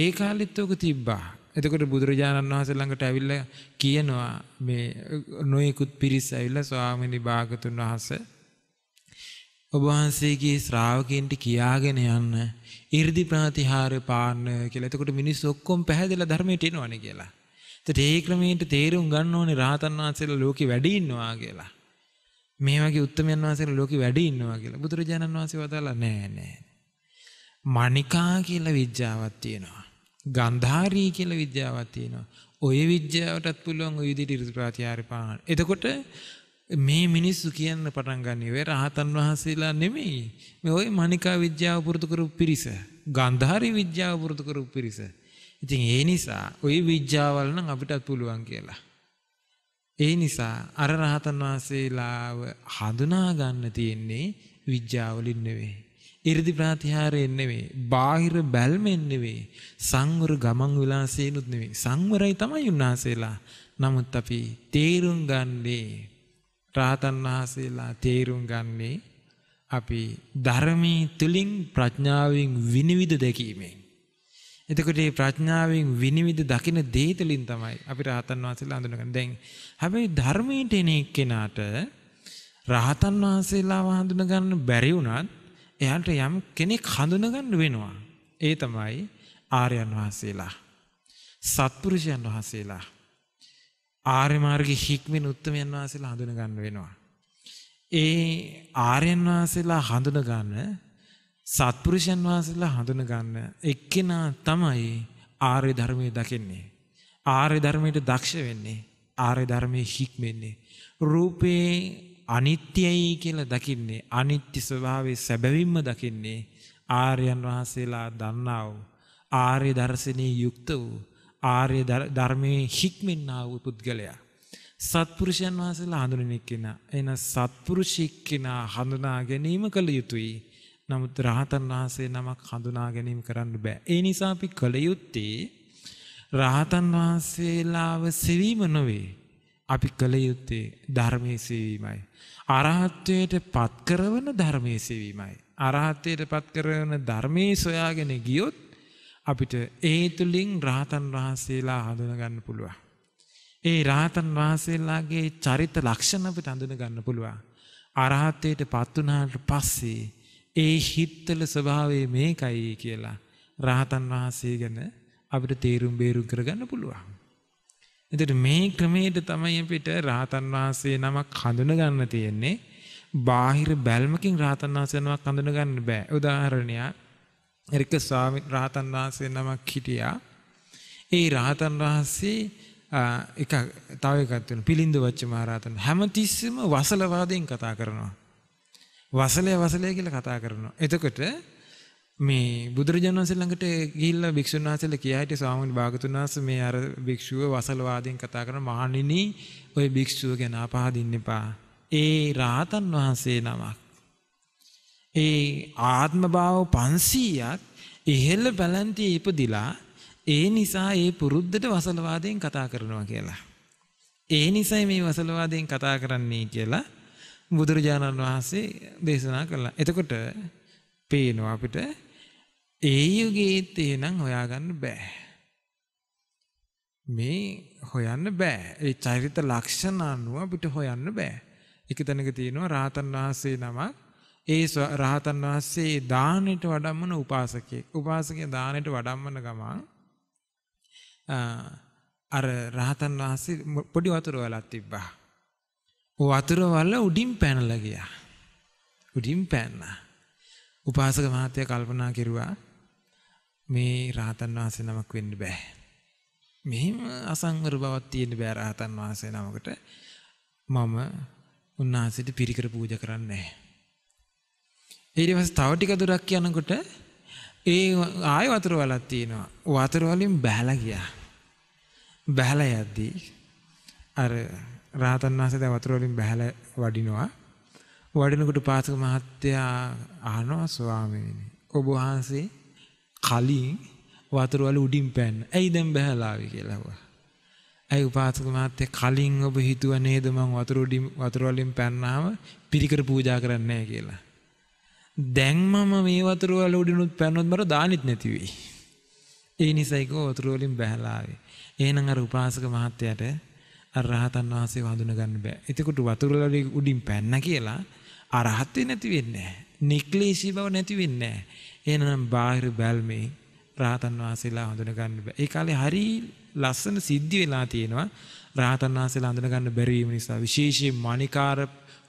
ඒ කාලෙත් ඕක තිබ්බා එතකොට බුදුරජාණන් වහස ළඟට ඇවිල්ල කියනවා මේ නොයෙකුත් පිරිස් ඇවිල්ල ස්වාමිනි භාගතුන් වහස ඔබවහන්සේගේ ශ්‍රාවකෙන්ට කියාගෙන යන්න ඉර්දි ප්‍රාතිහාර පාන්න කියලා එතකොට මිනිස් ඔක්කොම් පැහැදිලා ධර්මයට එනවනේ කියලා. එතකොට ඒ ක්‍රමයට තේරුම් ගන්න ඕනේ රහතන් වහන්සේලා ලෝකෙ වැඩි ඉන්නවා කියලා. මේ වගේ උත්තරමයන් වහන්සේලා ලෝකෙ වැඩි ඉන්නවා කියලා. බුදුරජාණන් වහන්සේ වදාලා නෑ නෑ. මණිකා කියලා විද්‍යාවක් තියෙනවා. ගන්ධාරී කියලා විද්‍යාවක් තියෙනවා. ඔය විද්‍යාවටත් පුළුවන් ওই විදිහට ඍතු ප්‍රාතිහාර්ය පාන. එතකොට මේ මිනිස්සු කියන්න පටන් ගන්න ඉවේ රහතන් වහන්සේලා නෙමෙයි. මේ ওই මණිකා විද්‍යාව පුරුදු කරපු පිරිස. ගන්ධාරී විද්‍යාව පුරුදු කරපු පිරිස. ඉතින් ඒ නිසා ওই විද්‍යාවල් නම් අපිටත් පුළුවන් කියලා. ඒ නිසා අර රහතන් වහන්සේලාව හඳුනා ගන්න තියෙන්නේ විද්‍යාවලින් නෙවෙයි. 이르දි ප්‍රාතිහාරයෙන් නෙවෙයි, බාහිර බැල්මෙන් නෙවෙයි, සංවර ගමන් විලාසයෙන්ුත් නෙවෙයි. සංවරයි තමයි උන්වහන්සේලා. නමුත් අපි තේරුම් ගන්නේ රාතන් වහන්සේලා තේරුම් ගන්නේ අපි ධර්මයේ තුලින් ප්‍රඥාවෙන් විනිවිද දැකීමෙන් එතකොට මේ ප්‍රඥාවෙන් විනිවිද දකින දේ තුලින් තමයි අපි රහතන් වහන්සේලා හඳුනගන්නේ දැන් හැබැයි ධර්මයට එන එක්කෙනාට රහතන් වහන්සේලාව හඳුනගන්න බැරි වුණත් එයාට යම් කෙනෙක් හඳුනගන්න වෙනවා. ඒ තමයි ආර්යයන් වහන්සේලා. සත්පුරුෂයන් වහන්සේලා. ආර්ය මාර්ගයේ හික්මින උත්තමයන් වහන්සේලා හඳුනගන්න වෙනවා. ඒ ආර්යයන් වහන්සේලා හඳුනගන්න සත්පුරුෂයන් වහන්සේලා හඳුනගන්න එක්කෙනා තමයි ආර්ය ධර්මයේ දකින්නේ. ආර්ය ධර්මයට දක්ෂ වෙන්නේ. ආර්ය ධර්මයේ හික්මෙන්නේ. රූපේ අනිත්‍යයි කියලා දකින්නේ අනිත්‍ය ස්වභාවයේ සැබවින්ම දකින්නේ ආර්යයන් වහන්සේලා දන්නා වූ ආර්ය දර්ශනයේ යුක්ත වූ ආර්ය ධර්මයේ හික්මෙන්නා වූ පුද්ගලයා සත්පුරුෂයන් වහන්සේලා හඳුනන කෙනා එන සත්පුරුෂෙක් කෙනා හඳුනා ගැනීම කළ යුතුයි නමුත් රහතන් වහන්සේ නමක් හඳුනා ගැනීම කරන්න බෑ. ඒ නිසා අපි කළ යුත්තේ රහතන් වහන්සේලාව සෙවීම නොවේ. අපි කළ යුත්තේ ධර්මයේ සෙවීමයි. අරහත්වයට පත්කරවන ධර්මයේ සෙවීමයි. අරහත්වයට පත්කරවන ධර්මයේ සොයාගෙන ගියොත් අපිට ඒ තුලින් රහතන් වහන්සේලා හඳුනගන්න පුළුවන්. ඒ රහතන් වහන්සේලාගේ චරිත ලක්ෂණ අපිට හඳුනගන්න පුළුවන්. අරහත්වයට පත් වුණාට පස්සේ ඒ හිත්වල ස්වභාවය මේකයි කියලා රහතන් වහන්සේ ගැන අපිට තේරුම් බේරුම් කරගන්න පුළුවන්. එතට මේ ක්‍රමයට තමයි අපිට රාතන් වහන්සේ නමක් හඳුන ගන්න තියෙන්නේ බාහිර බැල්මකින් රාතන් වහන්සේනමක් හඳුන ගන්න බෑ උදාහරණයක් එරික ස්වාමි රාතන් වහන්සේ නමක් හිටියා ඒ රාතන් වහන්සේ එක තව එකක් තියෙන පිලින්ද වච්ච මහරහතන් හැමතිස්සෙම වසලවාදයෙන් කතා කරනවා වසලය වසලය කියලා කතා කරනවා එතකොට මේ බුදුරජාණන් වහන්සේ ළඟට ගිහිල්ලා භික්ෂුන් වහන්සේලා කියා හිටිය ස්වාමීන් භාගතුන් වහන්සේ මේ අර භික්ෂුව වසලවාදීන් කතා කරන මහණෙනි ওই භික්ෂුව ගැන අපහදින්න එපා. ඒ රාතන් වහන්සේ නමක්. ඒ ආත්ම භාව 500ක් ඉහළ බැලන්ති ඉපදිලා ඒ නිසා ඒ පුරුද්දට වසලවාදයෙන් කතා කරනවා කියලා. ඒ නිසයි මේ වසලවාදයෙන් කතා කරන්නේ කියලා බුදුරජාණන් වහන්සේ දේශනා කළා. එතකොට පේනවා අපිට ඒ යුගයේත් එහෙනම් හොයාගන්න බෑ. මේ හොයන්න බෑ. ඒ චරිත ලක්ෂණ අනුව අපිට හොයන්න බෑ. එක තැනක තියෙනවා රහතන් වහන්සේ නමක් ඒ රහතන් වහන්සේ දානෙට වඩම්මන උපාසකයෙක්. උපාසකයා දානෙට වඩම්මන ගමන් අර රහතන් වහන්සේ පොඩි වතුර වලක් තිබ්බා. වතුර වල උඩින් පැනලා ගියා. උඩින් පැන්නා. උපාසක මහත්තයා කල්පනා කෙරුවා මේ රහතන් වහන්සේ නමක් වෙන්න බෑ. මෙහෙම අසංවර බවක් තියෙන්න බෑ රහතන් වහන්සේ නමකට. මම උන්වහන්සේට පිරිකර පූජා කරන්නේ නැහැ. ඊට පස්සේ තව ටික දුරක් යනකොට ඒ ආය වතුර වලක් තියෙනවා. වතුර වලින් බහලා ගියා. බහලා යද්දී අර රහතන් වහන්සේ දැන් වතුර වලින් බහලා වඩිනවා. වඩිනකොට පාසක මහත්තයා අහනවා ස්වාමීනි ඔබ වහන්සේ කලින් වතුර වල උඩින් පෑන්න. ඇයි දැන් බහැලා ආවේ කියලා ඇහුවා. ඇයි උපාසක මහත්තයා කලින් ඔබ හිතුව නේද මං වතුර උඩින් වතුර වලින් පැන්නාම පිරිකර පූජා කරන්නේ නැහැ කියලා. දැන් මම මේ වතුර වල උඩිනුත් පැනනොත් මට දානෙත් නැති වෙයි. ඒ නිසයි කෝ වතුර වලින් බහැලා ආවේ. එහෙනම් අර උපාසක මහත්තයාට අර රහතන් වහන්සේ වඳුන ගන්න බෑ. එතකොට වතුර වල උඩින් පැන්න කියලා අරහත් වෙන්නේ නැති වෙන්නේ නැහැ. නික්ලේශී බව නැති වෙන්නේ නැහැ. එහෙනම් බාහිර බැල්මේ රහතන් වහන්සේලා හඳුනගන්න බෑ. ඒ කාලේ හරි ලස්සන සිද්ධි වෙලා තියෙනවා. රහතන් වහන්සේලා හඳුනගන්න බැරි වීම නිසා විශේෂයෙන් මණිකාර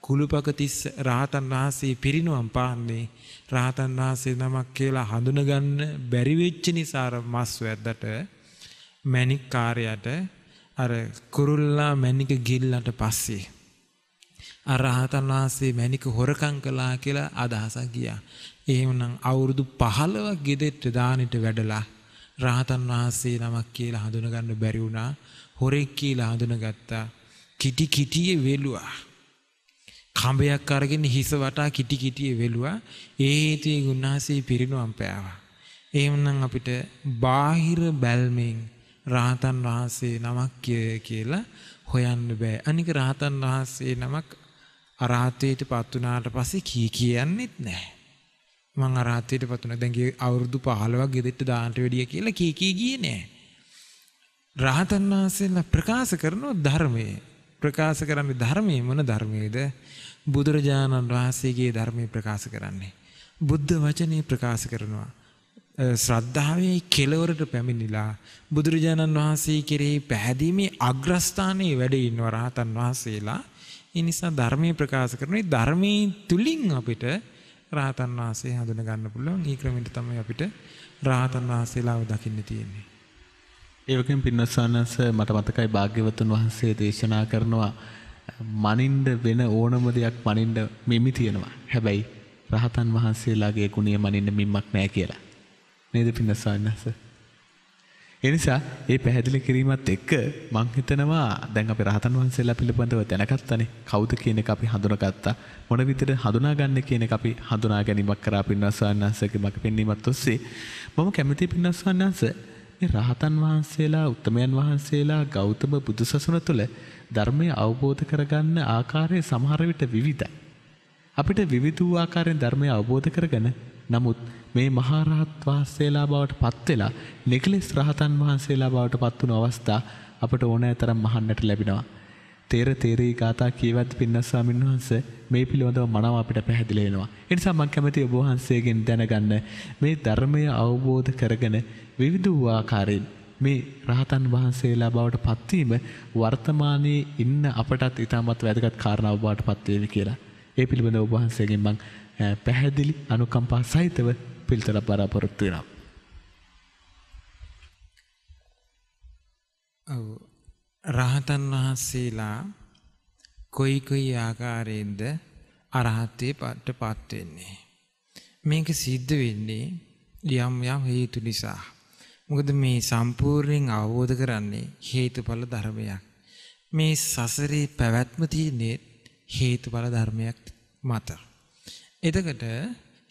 කුලපකතිස්ස රහතන් වහන්සේ පිරිනුවම් පාන්නේ රහතන් වහන්සේ නමක් කියලා හඳුනගන්න බැරි වෙච්ච නිසා මස් වැද්දට මණිකාරයට අර කුරුල්ලා මණික ගිල්ලට පස්සේ අරහතන් වහන්සේ මැණික හොරකම් කළා කියලා අදහසක් ගියා. එහෙමනම් අවුරුදු 15ක් ගෙදෙට්ට දානෙට වැඩලා රහතන් වහන්සේ නමක් කියලා හඳුනගන්න බැරි වුණා. හොරෙක් කියලා හඳුනගත්තා. කිටි කිටියේ වෙලුවා. කඹයක් අරගෙන හිස වටා කිටි කිටියේ වෙලුවා. ඒ හේතුවෙන් උන්වහන්සේ පිරිනුවම් පෑවා. එහෙමනම් අපිට බාහිර බැල්මෙන් රහතන් වහන්සේ නමක් කියලා හොයන්න බෑ. අනික රහතන් වහන්සේ නමක් අරහතේට පත් වුණාට පස්සේ කී කියන්නෙත් නැහැ. මං අරහතේට පත් වුණා. දැන් ගියේ අවුරුදු 15ක් ගෙදෙට්ට දාන්නට වැඩිය කියලා කී කී ගියේ නැහැ. රහතන් වහන්සේලා ප්‍රකාශ කරන ධර්මය ප්‍රකාශ කරන්නේ ධර්මයේ මොන ධර්මයේද? බුදුරජාණන් වහන්සේගේ ධර්මයේ ප්‍රකාශ කරන්නේ. බුද්ධ වචනේ ප්‍රකාශ කරනවා. ශ්‍රද්ධාවේ කෙලවරට පැමිණිලා බුදුරජාණන් වහන්සේ කෙරෙහි පැහැදීමේ අග්‍රස්ථානයේ වැඩ ඉන්නව රහතන් වහන්සේලා ඒ නිසා ධර්මයේ ප්‍රකාශ කරන ධර්මයේ තුලින් අපිට රහතන් වහන්සේ හඳුන ගන්න පුළුවන්. ඒ ක්‍රමෙන් තමයි අපිට රහතන් වහන්සේලාව දකින්න තියෙන්නේ. ඒ වගේම පින්නස්සනස මට මතකයි භාග්‍යවතුන් වහන්සේ දේශනා කරනවා මනින්ද වෙන ඕනම දෙයක් මනින්ද මෙමි තියෙනවා. හැබැයි රහතන් වහන්සේලාගේ ගුණය මනින්න මිම්මක් නැහැ කියලා. නේද පින්නස්සනස? එනිසා ඒ පැහැදිලි කිරීමත් එක්ක මං හිතනවා දැන් අපි රහතන් වහන්සේලා පිළිබඳව දැනගත්තනේ කවුද කියන එක අපි හඳුනාගත්තා මොන විදිහට හඳුනාගන්න කියන එක අපි හඳුනා ගැනීමක් කරා පින්වත් ස්වාමීන් මඟ පෙන්වීමත් ඔස්සේ මම කැමති පින්වත් ස්වාමීන් රහතන් වහන්සේලා උත්තමයන් වහන්සේලා ගෞතම බුදුසසුන තුළ ධර්මය අවබෝධ කරගන්න ආකාරය සමහර විට විවිධයි අපිට විවිධ වූ ආකාරයෙන් ධර්මය අවබෝධ කරගෙන නමුත් මේ මහරහත් වහන්සේලා බවට පත් වෙලා නිකලෙස් රහතන් වහන්සේලා බවට පත් වුණු අවස්ථා අපට ඕනෑතරම් මහන්නට ලැබෙනවා. තේර තේරී ගාථා කියවත් පින්නස් ස්වාමීන් වහන්සේ මේ පිළිබඳව මනාව අපිට පැහැදිලි වෙනවා. ඒ නිසා මම කැමැති ඔබ වහන්සේගෙන් දැනගන්න මේ ධර්මය අවබෝධ කරගෙන විවිධ වූ ආකාරයෙන් මේ රහතන් වහන්සේලා බවට පත්වීම වර්තමානයේ ඉන්න අපටත් ඉතාමත් වැදගත් කාරණාව බවට පත්වේවි කියලා. ඒ පිළිබඳ ඔබ වහන්සේගෙන් මං පැහැදිලි අනුකම්පා සහිතව පිළිතර බලාපොරොත්තු වෙනවා. ඔව් රහතන් වහන්සේලා කොයි කොයි ආකාරයෙන්ද අරහත්ත්වයට පත්පත් වෙන්නේ. මේක සිද්ධ වෙන්නේ යම් යම් හේතු නිසා. මොකද මේ සම්පූර්ණයෙන් අවබෝධ කරන්නේ හේතුඵල ධර්මයක්. මේ සසරේ පැවැත්ම තියෙන්නේ හේතුඵල ධර්මයක් මත. එතකොට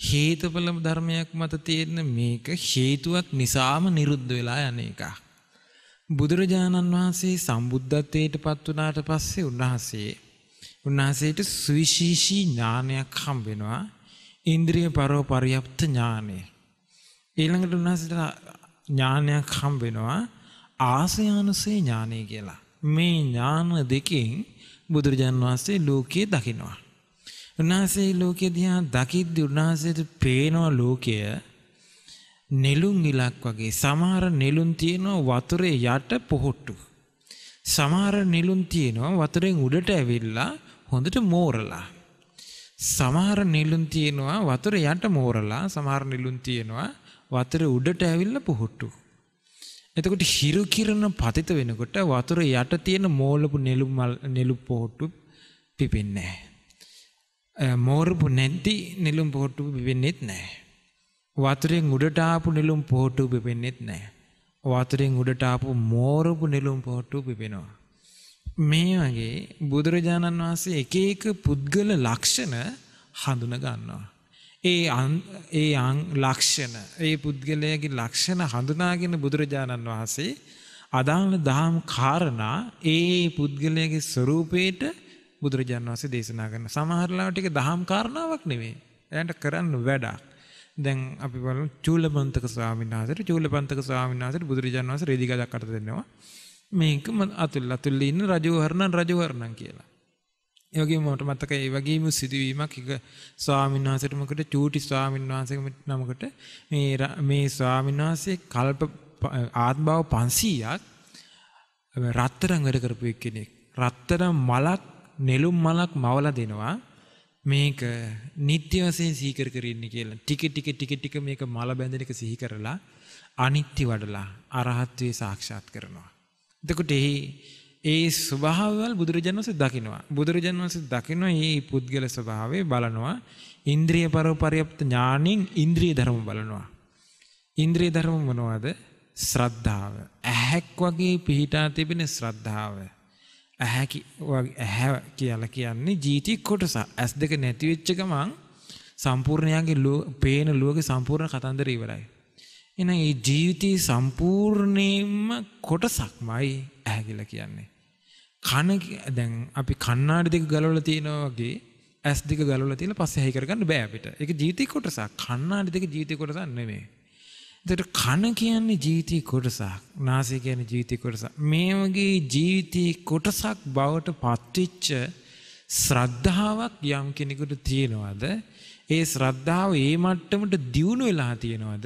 හේතුඵල ධර්මයක් මත තියෙන මේක හේතුවක් නිසාම නිරුද්ධ වෙලා යන එකක්. බුදුරජාණන් වහන්සේ සම්බුද්ධත්වයට පත් වුණාට පස්සේ උන්වහන්සේ උන්වහන්සේට සුවිශේෂී ඥානයක් හම් වෙනවා. ඉන්ද්‍රිය පරෝ පරියප්ත ඥානය. ඊළඟට උන්වහන්සේට ඥානයක් හම් වෙනවා ආසයානුසේ ඥානය කියලා. මේ ඥාන දෙකෙන් බුදුරජාණන් වහන්සේ ලෝකයේ දකිනවා. උන්වහන්සේ ලෝකෙ දිහා දකිද්දි උන්වහන්සේට පේනවා ලෝකය නෙළුම් ඉලක් වගේ සමහර නෙළුම් තියෙනවා වතුරේ යට පොහොට්ටු. සමහර නෙළුම් තියෙනවා වතුරෙන් උඩට ඇවිල්ලා හොඳට මෝරලා. සමහර නෙළුම් තියෙනවා වතුර යට මෝරලා සමහර නෙළුම් තියෙනවා වතුර උඩට ඇවිල්ලා පොහොට්ටු. එතකොට හිරු කිරණ පතිත වෙනකොට වතුර යට තියෙන මෝලපු නෙළුම් නෙළු පොහොට්ටු පිපෙන්නේ නැහැ. මෝරපු නැති නිලුම් පෝට්ටු බිවෙන්නෙත් නෑ. වතුරෙන් උඩට ආපු නිලුම් පෝට්ටු බිවෙන්නෙත් නෑ. වතුරෙන් උඩට ආපු මෝරපු නිලුම් පෝට්ටු බිබෙනවා. මේ වගේ බුදුරජාණන් වහන්සේ එක එක පුද්ගල ලක්ෂණ හඳුන ගන්නවා. ඒ ඒ ලක්ෂණ ඒ පුද්ගලයගේ ලක්ෂණ හඳුනාගෙන බුදුරජාණන් වහන්සේ අදාළ දහම් කාරණා ඒ පුද්ගලයගේ ස්වරූපයට බුදුරජාණන් වහන්සේ දේශනා කරන සමහරලාව ටික දහම් කාරණාවක් නෙමෙයි. එයාට කරන්න වැඩක්. දැන් අපි බලමු චූලපන්තක ස්වාමීන් වහන්සේට චූලපන්තක ස්වාමීන් වහන්සේට බුදුරජාණන් වහන්සේ රෙදි ගලක් අට දෙන්නවා. මේක අතුල් අතුල් ඉන්න රජෝහරණන් රජෝහරණන් කියලා. ඒ වගේම මට මතකයි ඒ වගේම සිදුවීමක් එක ස්වාමීන් වහන්සේට මොකට චූටි ස්වාමීන් වහන්සේකට නමකට මේ මේ ස්වාමීන් වහන්සේ කල්ප ආත්මව 500ක් රත්තරන් වැඩ කරපු එක්කෙනෙක්. රත්තරන් මලක් නෙළුම් මලක් මවලා දෙනවා මේක නිත්‍ය වශයෙන් සීකර කර ඉන්න කියලා. ටික ටික ටික ටික මේක මල බැඳෙන එක සිහි කරලා අනිත්‍ය වඩලා අරහත්ත්වේ සාක්ෂාත් කරනවා. එතකොට එහි ඒ ස්වභාවවල බුදුරජාණන් වහන්සේ දකිනවා. බුදුරජාණන් වහන්සේ දකිනවා මේ පුද්ගල ස්වභාවය බලනවා. ඉන්ද්‍රිය පරෝපරියප්ත ඥාණයෙන් ඉන්ද්‍රිය ධර්ම බලනවා. ඉන්ද්‍රිය ධර්ම මොනවද? ශ්‍රද්ධාව. ඇහැක් වගේ පිහිටා තිබෙන ශ්‍රද්ධාව. ඇහැ ඇහැ කියලා කියන්නේ ජීටි කොටස. ඇස් දෙක නැති වෙච්ච ගමන් සම්පූර්ණයන්ගේ පේන ලුවගේ සම්පූර්ණ කතන්දර ඉවරයි. එහෙනම් මේ ජීවිතේ සම්පූර්ණයෙන්ම කොටසක්මයි ඇහැ කියලා කියන්නේ. කන දැන් අපි කණ්ණාඩි දෙක ගලවලා තියෙනවා වගේ ඇස් දෙක ගලවලා තියලා පස්සේ හැයි කරගන්න බෑ අපිට. ඒක ජීවිතේ කොටසක්. කණ්ණාඩි දෙක ජීවිතේ කොටසක් නෙමෙයි. එතකොට කන කියන්නේ ජීවිතේ කොටසක්, නාසය කියන්නේ ජීවිතේ කොටසක්. මේ වගේ ජීවිතේ කොටසක් බවට පත්වෙච්ච ශ්‍රද්ධාවක් යම් කෙනෙකුට තියෙනවද? ඒ ශ්‍රද්ධාව ඒ මට්ටමට දියුණු වෙලා තියෙනවද?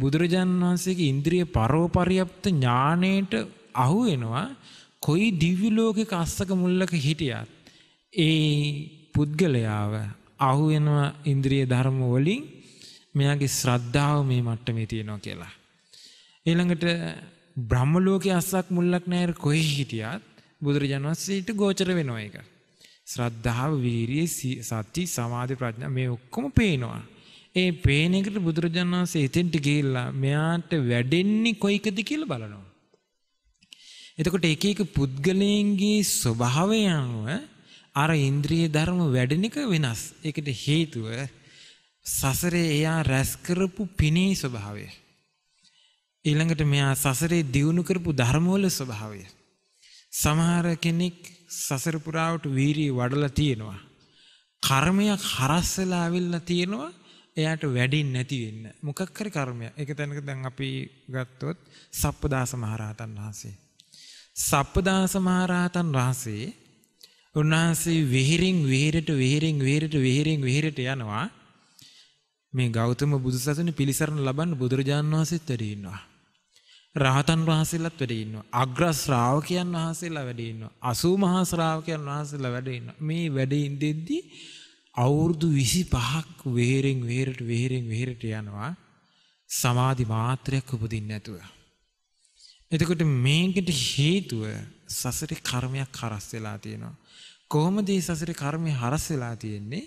බුදුරජාණන් වහන්සේගේ ඉන්ද්‍රිය පරෝපරියප්ත ඥාණයට අහු වෙනවා කොයි දිව්‍ය ලෝකයක අස්සක මුල්ලක හිටියත් ඒ පුද්ගලයාව අහු වෙනවා ඉන්ද්‍රිය ධර්ම වලින් මෙයාගේ ශ්‍රද්ධාව මේ මට්ටමේ තියෙනවා කියලා. ඊළඟට බ්‍රහ්ම ලෝකයේ අස්සක් මුල්ලක් නැහැ කොහේ හිටියත් බුදුරජාණන් වහන්සේට ගෝචර වෙනවා ඒක. ශ්‍රද්ධාව, වීරිය, සති, සමාධි, ප්‍රඥා මේ ඔක්කොම පේනවා. ඒ පේන එකට බුදුරජාණන් වහන්සේ එතෙන්ට ගිහිල්ලා මෙයාට වැඩෙන්නේ කොයිකද කියලා බලනවා. එතකොට එක එක පුද්ගලයන්ගේ ස්වභාවය අනුව අර ඉන්ද්‍රිය ධර්ම වැඩෙන එක වෙනස්. ඒකට හේතුව සසරේ එයා රැස් කරපු පිනේ ස්වභාවය. ඊළඟට මෙයා සසරේ දියුණු කරපු ධර්මවල ස්වභාවය. සමහර කෙනෙක් සසර පුරාවට වීරිය වඩලා තියෙනවා. කර්මයක් හරස් වෙලා අවිල්ලා තියෙනවා. එයාට වැඩින් නැති වෙන්න. මොකක් හරි කර්මයක්. ඒක තැනක දැන් අපි ගත්තොත් සප්පදාස මහරහතන් වහන්සේ. සප්පදාස මහරහතන් වහන්සේ උන්වහන්සේ විහිරින් විහිරට විහිරින් විහිරට විහිරින් විහිරට යනවා. මේ ගෞතම බුදුසසුනේ පිළිසරණ ලබන්න බුදුරජාන් වහන්සේත් වැඩ ඉන්නවා. රහතන් වහන්සේලාත් වැඩ ඉන්නවා. අග්‍ර ශ්‍රාවකයන් වහන්සේලා වැඩ ඉන්නවා. අසූ මහා ශ්‍රාවකයන් වහන්සේලා වැඩ ඉන්නවා. මේ වැඩ ඉඳෙද්දී අවුරුදු 25ක් වෙහෙරෙන් වෙහෙරට වෙහෙරෙන් වෙහෙරට යනවා. සමාධි මාත්‍රයක් උපදින්නේ නැතුව. එතකොට මේකට හේතුව සසරේ කර්මයක් හරස් වෙලා තියෙනවා. කොහොමද මේ සසරේ කර්මය හරස් වෙලා තියෙන්නේ?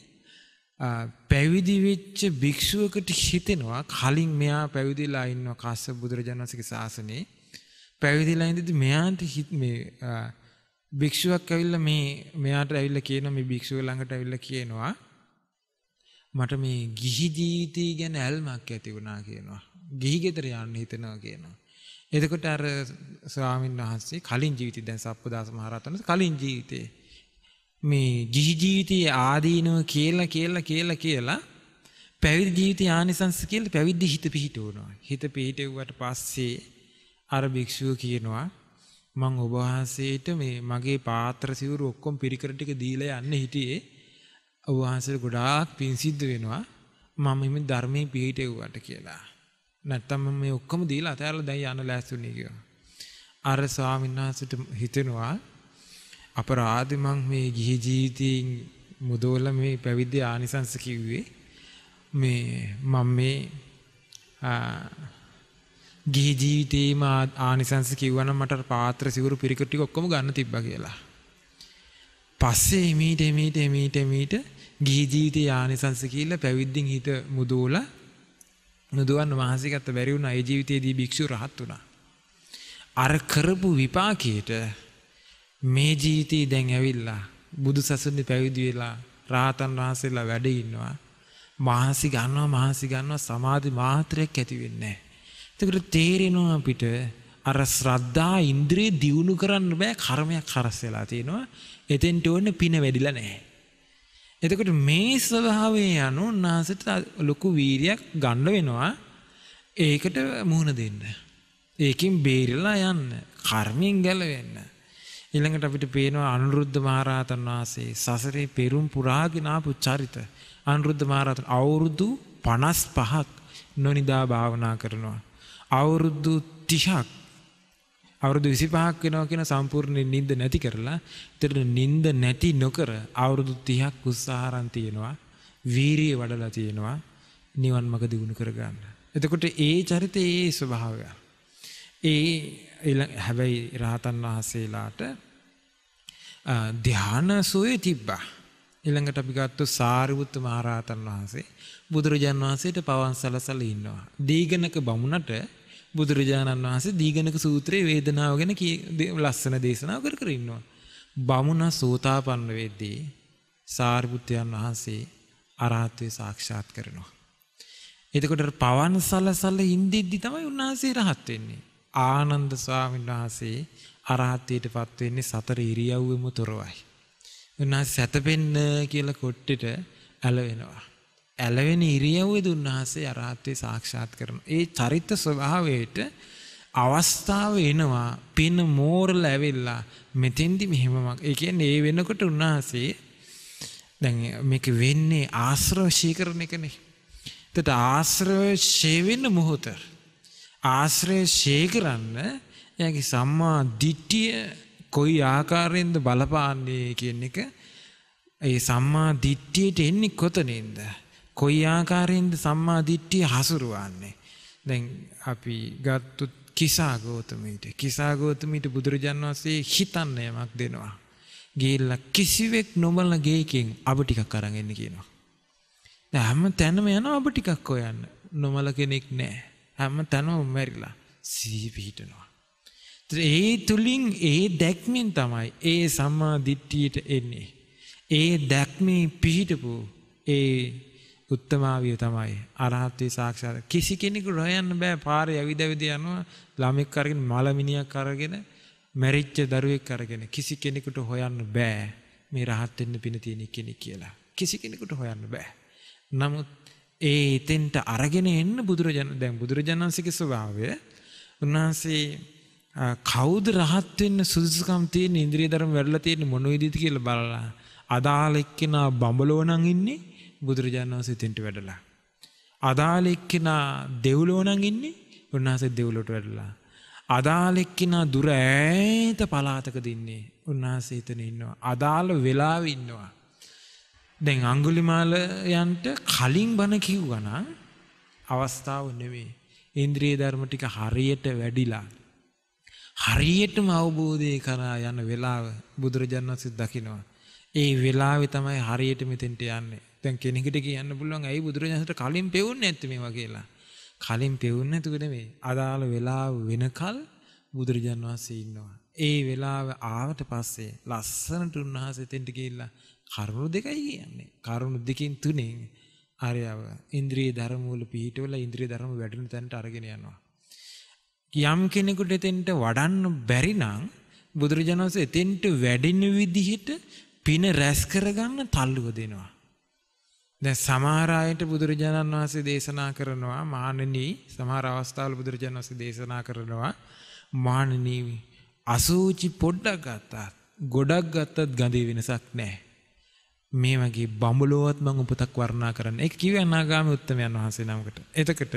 පැවිදි වෙච්ච භික්ෂුවකට හිතෙනවා කලින් මෙයා පැවිදිලා ඉන්නවා කාශ්‍යප බුදුරජාණන් වහන්සේගේ ශාසනේ පැවිදිලා ඉඳිද්දි මෙයාට හිත මේ භික්ෂුවක් ඇවිල්ලා මේ මෙයාට ඇවිල්ලා කියනවා මේ භික්ෂුව ළඟට ඇවිල්ලා කියනවා මට මේ ගිහි ජීවිතය ගැන ඇල්මක් ඇති වුණා කියනවා ගිහි ගෙදර යන්න හිතෙනවා කියනවා එතකොට අර ස්වාමීන් වහන්සේ කලින් ජීවිතේ දැන් සප්පදාස මහරහතන් කලින් ජීවිතේ මේ ගිහි ජීවිතයේ ආදීනව කියලා කියලා කියලා කියලා පැවිදි ජීවිතය ආනිසංස කියලා පැවිදි හිත පිහිටවනවා. හිත පිහිටෙව්වට පස්සේ අර භික්ෂුව කියනවා මං ඔබ වහන්සේට මේ මගේ පාත්‍ර සිවුරු ඔක්කොම පිරිකර ටික දීලා යන්න හිටියේ ඔබ වහන්සේට ගොඩාක් පිං සිද්ධ වෙනවා මම මේ ධර්මයේ පිහිටෙව්වට කියලා. නැත්තම් මේ ඔක්කොම දීලා අතහැරලා දැන් යන්න ලෑස්ති වුණේ කියලා. අර ස්වාමීන් වහන්සේට හිතෙනවා අපරාධ මං මේ ගිහි ජීවිතයෙන් මුදෝල මේ පැවිදි ආනිසංස කිව්වේ මේ මම මේ ගිහි ජීවිතේම ආනිසංස කිව්වනම් මට පාත්‍ර සිවුරු පිරිකර ටික ඔක්කොම ගන්න තිබ්බා කියලා. පස්සේ මීට මීට මීට මීට ගිහි ජීවිතේ ආනිසංස කියලා පැවිද්දෙන් හිත මුදෝලා නුදුවන් මහසිකත් බැරි වුණා. ඒ ජීවිතයේදී භික්ෂු රහත් වුණා. අර කරපු විපාකයට මේ ජීවිතේ දැන් ඇවිල්ලා බුදු සසුනේ පැවිදි වෙලා රාහතන් වහන්සේලා වැඩ ඉන්නවා. මහන්සි ගන්නවා මහන්සි ගන්නවා සමාධි මාත්‍රයක් ඇති වෙන්නේ නැහැ. තේරෙනවා අපිට අර ශ්‍රද්ධා ඉන්ද්‍රිය දියුණු කරන්න බෑ කර්මයක් හරස් වෙලා තියෙනවා. එතෙන්ට ඕනේ පින වැඩිලා නැහැ. එතකොට මේ ස්වභාවයේ යනු උන්වහන්සේට ලොකු වීරියක් ගන්න වෙනවා. ඒකට මුහුණ දෙන්න. ඒකෙන් බේරිලා යන්න. කර්මෙන් ගැලවෙන්න. ඊළඟට අපිට පේනවා අනුරුද්ධ මහරහතන් වහන්සේ සසරේ පෙරුම් පුරාගෙන ආපු චරිත. අනුරුද්ධ මහරහතන් අවුරුදු 55ක් නොනිදා භාවනා කරනවා. අවුරුදු 30ක් අවුරුදු 25ක් වෙනවා කියන සම්පූර්ණ නිින්ද නැති කරලා ඒතර නිින්ද නැති නොකර අවුරුදු 30ක් උත්සාහරන් තියෙනවා. වීරිය වඩලා තියෙනවා. නිවන් මඟ දිනු කරගන්න. එතකොට ඒ චරිතයේ ඒ ස්වභාවය. ඒ හැබැයි රහතන් වහන්සේලාට ධ්‍යාන සෝයේ තිබ්බා. ඊළඟට අපි ගත්තු සාරිපුත්ත මහරහතන් වහන්සේ බුදුරජාණන් වහන්සේට පවන් සලසලා ඉන්නවා. දීගණක බමුණට බුදුරජාණන් වහන්සේ දීගණක සූත්‍රයේ වේදනාව ගැන ලස්සන දේශනාව කර කර ඉන්නවා. බමුණ සෝතාපන්න වෙද්දී සාරිපුත්තයන් වහන්සේ අරහත්වේ සාක්ෂාත් කරනවා. එතකොට පවන් සලසලා ඉඳිද්දි තමයි උන්වහන්සේ රහත් වෙන්නේ. ආනන්ද ස්වාමීන් වහන්සේ අරහත්ත්වයට පත් වෙන්නේ සතර ඉරියව්වෙම තොරවයි. උන්වහන්සේ සැතපෙන්න කියලා කොට්ටෙට ඇලවෙනවා. ඇලවෙන ඉරියව්වෙද උන්වහන්සේ අරහත්ත්වේ සාක්ෂාත් කරනවා. ඒ චරිත ස්වභාවයට අවස්ථාව එනවා පින මෝරල ඇවිල්ලා මෙතෙන්දි මෙහෙමමක්. ඒ කියන්නේ ඒ වෙනකොට උන්වහන්සේ දැන් මේක වෙන්නේ ආශ්‍රව ශීකරණ එකනේ. එතකොට ආශ්‍රව ශේවෙන්න මොහොතේ ආශ්‍රය ශේකරන්න එයාගේ සම්මා දිට්ඨිය කොයි ආකාරයෙන්ද බලපාන්නේ කියන එක ඒ සම්මා දිට්ඨියට එන්නේ කොතනින්ද? කොයි ආකාරයෙන්ද සම්මා දිට්ඨිය හසුරුවන්නේ? දැන් අපි ගත්තොත් කිසා ගෞතමීට කිසා ගෞතමීට බුදුරජාන් වහන්සේ හිතන්න යමක් දෙනවා. ගිහිල්ලා කිසිවෙක් නොමල ගේකින් අබ ටිකක් අරන් එන්න කියනවා. දැන් හැම තැනම යනවා අබ ටිකක් හොයන්න. නොමල කෙනෙක් නැහැ. හැම තැනම මැරිලා සිහි පිහිටනවා. ඒ තුලින් ඒ දැක්මින් තමයි ඒ සම්මා දිට්ඨියට එන්නේ. ඒ දැක්මේ පිහිටපු ඒ උත්තමාවිය තමයි අරහත්ත්වේ සාක්ෂාත් කිසි කෙනෙකු රොයන්න බෑ පාරේ යවිදවිද යනවා ළමෙක් අරගෙන මලමිනියක් අරගෙන මැරිච්ච දරුවෙක් අරගෙන කිසි කෙනෙකුට හොයන්න බෑ මේ රහත් වෙන්න පින තියෙන කෙනෙක් කියලා කිසි කෙනෙකුට හොයන්න බෑ නමුත් ඒ එතෙන්ට අරගෙන එන්න බුදුරජාණන් දැන් බුදුරජාණන්සේගේ ස්වභාවය උන්වහන්සේ කවුද රහත් වෙන්න සුදුසුකම් තියෙන ඉන්ද්‍රිය ධර්ම වැඩලා තියෙන මොන විදිහද කියලා බලලා අදාළ එක්කෙනා බඹලෝ නම් ඉන්නේ බුදුරජාණන් වහන්සේ එතෙන්ට වැඩලා අදාළ එක්කෙනා දෙව්ලෝ නම් ඉන්නේ උන්වහන්සේ දෙව්ලොට වැඩලා අදාළ එක්කෙනා දුර ඈත පළාතකද ඉන්නේ උන්වහන්සේ එතන ඉන්නවා අදාළ වෙලාවෙ ඉන්නවා දැන් අඟුලිමාලයන්ට කලින් බණ කිව්වනම් අවස්ථාව නෙවෙයි. ඉන්ද්‍රිය ධර්ම ටික හරියට වැඩිලා හරියටම අවබෝධය කරා යන වෙලාව බුදුරජාණන් වහන්සේ දකිනවා. ඒ වෙලාවේ තමයි හරියට මෙතෙන්ට යන්නේ. දැන් කෙනෙකුට කියන්න පුළුවන් ඇයි බුදුරජාණන්ට කලින් පෙවුන්නේ නැත්තේ මේවා කියලා. කලින් පෙවුන්නේ නැතුව නෙමෙයි. අදාළ වෙලාව වෙනකල් බුදුරජාණන් වහන්සේ ඉන්නවා. ඒ වෙලාව ආවට පස්සේ ලස්සනට උන්වහන්සේ තෙන්ට ගිහිල්ලා කරුණු දෙකයි කියන්නේ. කරුණු දෙකෙන් තුනෙන් ආර්යව ඉන්ද්‍රිය ධර්ම වල පිහිටවල ඉන්ද්‍රිය ධර්ම වැඩෙන තැනට අරගෙන යනවා. යම් කෙනෙකුට එතෙන්ට වඩන්න බැරි නම් බුදුරජාණන්සේ එතෙන්ට වැඩෙන විදිහට පින රැස් කරගන්න තල්ලුව දෙනවා. දැන් සමහර අයට බුදුරජාණන් වහන්සේ දේශනා කරනවා මානනී සමහර අවස්ථාවල බුදුරජාණන් වහන්සේ දේශනා කරනවා මානනී අසූචි පොඩ්ඩක් ගත්තත් ගොඩක් ගත්තත් ගඳේ වෙනසක් නැහැ. මේ වගේ බඹලොවත් මම උපතක් වර්ණනා කරන්න. ඒක කිව්වේ අනාගාමී උත්තමයන් වහන්සේ නමකට. එතකොට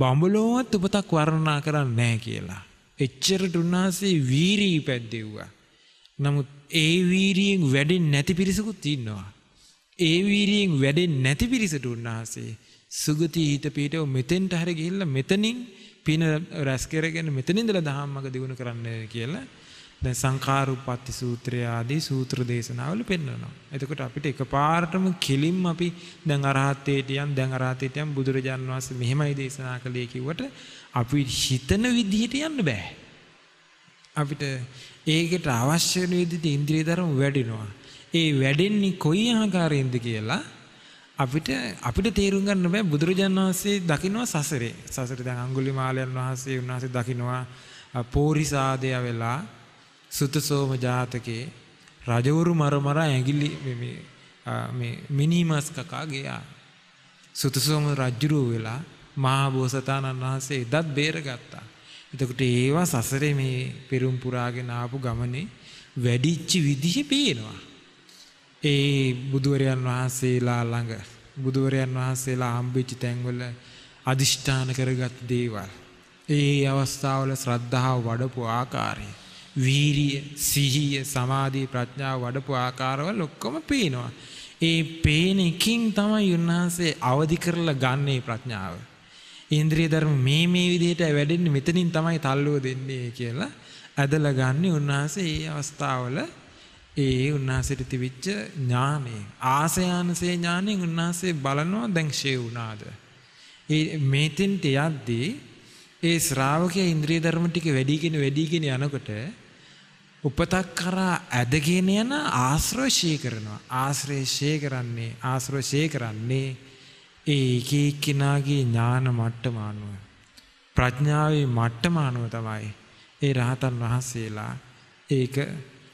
බඹලොවත් උපතක් වර්ණනා කරන්නේ නැහැ කියලා. එච්චරට උන්වහන්සේ වීරී පැද්දෙව්වා. නමුත් ඒ වීරියෙන් වැඩෙන්නේ නැති පිරිසකුත් ඉන්නවා. ඒ වීරියෙන් වැඩෙන්නේ නැති පිරිසට උන්වහන්සේ සුගති හිත පිටව මෙතෙන්ට හරි ගිහිල්ලා මෙතනින් පින රැස් කරගෙන මෙතනින්දලා දහම්මක දිනු කරන්න කියලා දැන් සංඛාර උප්පත්ති සූත්‍රය ආදී සූත්‍ර දේශනාවල පෙන්වනවා. එතකොට අපිට එකපාරටම කෙලින්ම අපි දැන් අරහතේට යම් දැන් අරහතේට යම් බුදුරජාන් වහන්සේ මෙහෙමයි දේශනා කළේ කිව්වට අපි හිතන විදිහට යන්න බෑ. අපිට ඒකට අවශ්‍ය විදිහට ඉන්ද්‍රිය ධර්ම වැඩිනවා. ඒ වැඩෙන්නේ කොයි ආකාරයෙන්ද කියලා අපිට අපිට තේරුම් ගන්න බෑ බුදුරජාණන් වහන්සේ දකින්නවා සසරේ. සසරේ දැන් අඟුලිමාලයන් වහන්සේ උන්වහන්සේ දකින්නවා පෝරිසාදය වෙලා සුතසෝම ජාතකයේ රජවරු මරමර ඇඟිලි මිනිමස් කකා ගයා. සුතසෝම රජ්ජුරුව වෙලා මහාබෝසතාණන් වහන්සේ දත් බේරගත්තා. එතකට ඒවා සසරේ මේ පෙරුම්පුරාගෙන ආපු ගමනේ වැඩිච්චි විදිහ පේනවා. ඒ බුදුවරයන් වහන්සේලා ළඟ බුදුවරයන් වහන්සේලා හම්බෙච්ච තැන්වල අදිෂ්ඨාන කරගත් දේවල්. ඒ අවස්ථාවල ශ්‍රද්ධාව වඩපු ආකාරය වීරිය සිහිය සමාධී ප්‍රඥාව වඩපු ආකාරවල ඔක්කොම පේනවා. ඒ පේන එකින් තමයි උන්වහන්සේ අවදි කරලා ගන්නේ ප්‍රඥාව. ඉන්ද්‍රිය ධර්ම මේ මේ විදිහට වැඩෙන්නේ මෙතනින් තමයි තල්ලුව දෙන්නේ කියලා ඇදලා ගන්න උන්වහන්සේ ඒ අවස්ථාවල ඒ උන්වහන්සේට තිබිච්ච ඥානෙ ආසයානසේ ඥානෙන් උන්වහන්සේ බලනවා දැන් ෂේ වුණාද ඒ මේතෙන්ට යද්දී ඒ ශ්‍රාවකයා ඉන්ද්‍රිය ධර්ම ටික වැඩිගෙන වැඩිගෙන යනකොට උපතක් කරා ඇදගෙන යන ආශ්‍රවශය කරනවා. ආශ්‍රේෂය කරන්නේ ආශ්‍රවශය කරන්නේ ඒ එක එක්කෙනාගේ ඥාන මට්ටම අනුව. ප්‍රඥාවේ මට්ටම අනුව තමයි ඒ රහතන් වහන්සේලා ඒක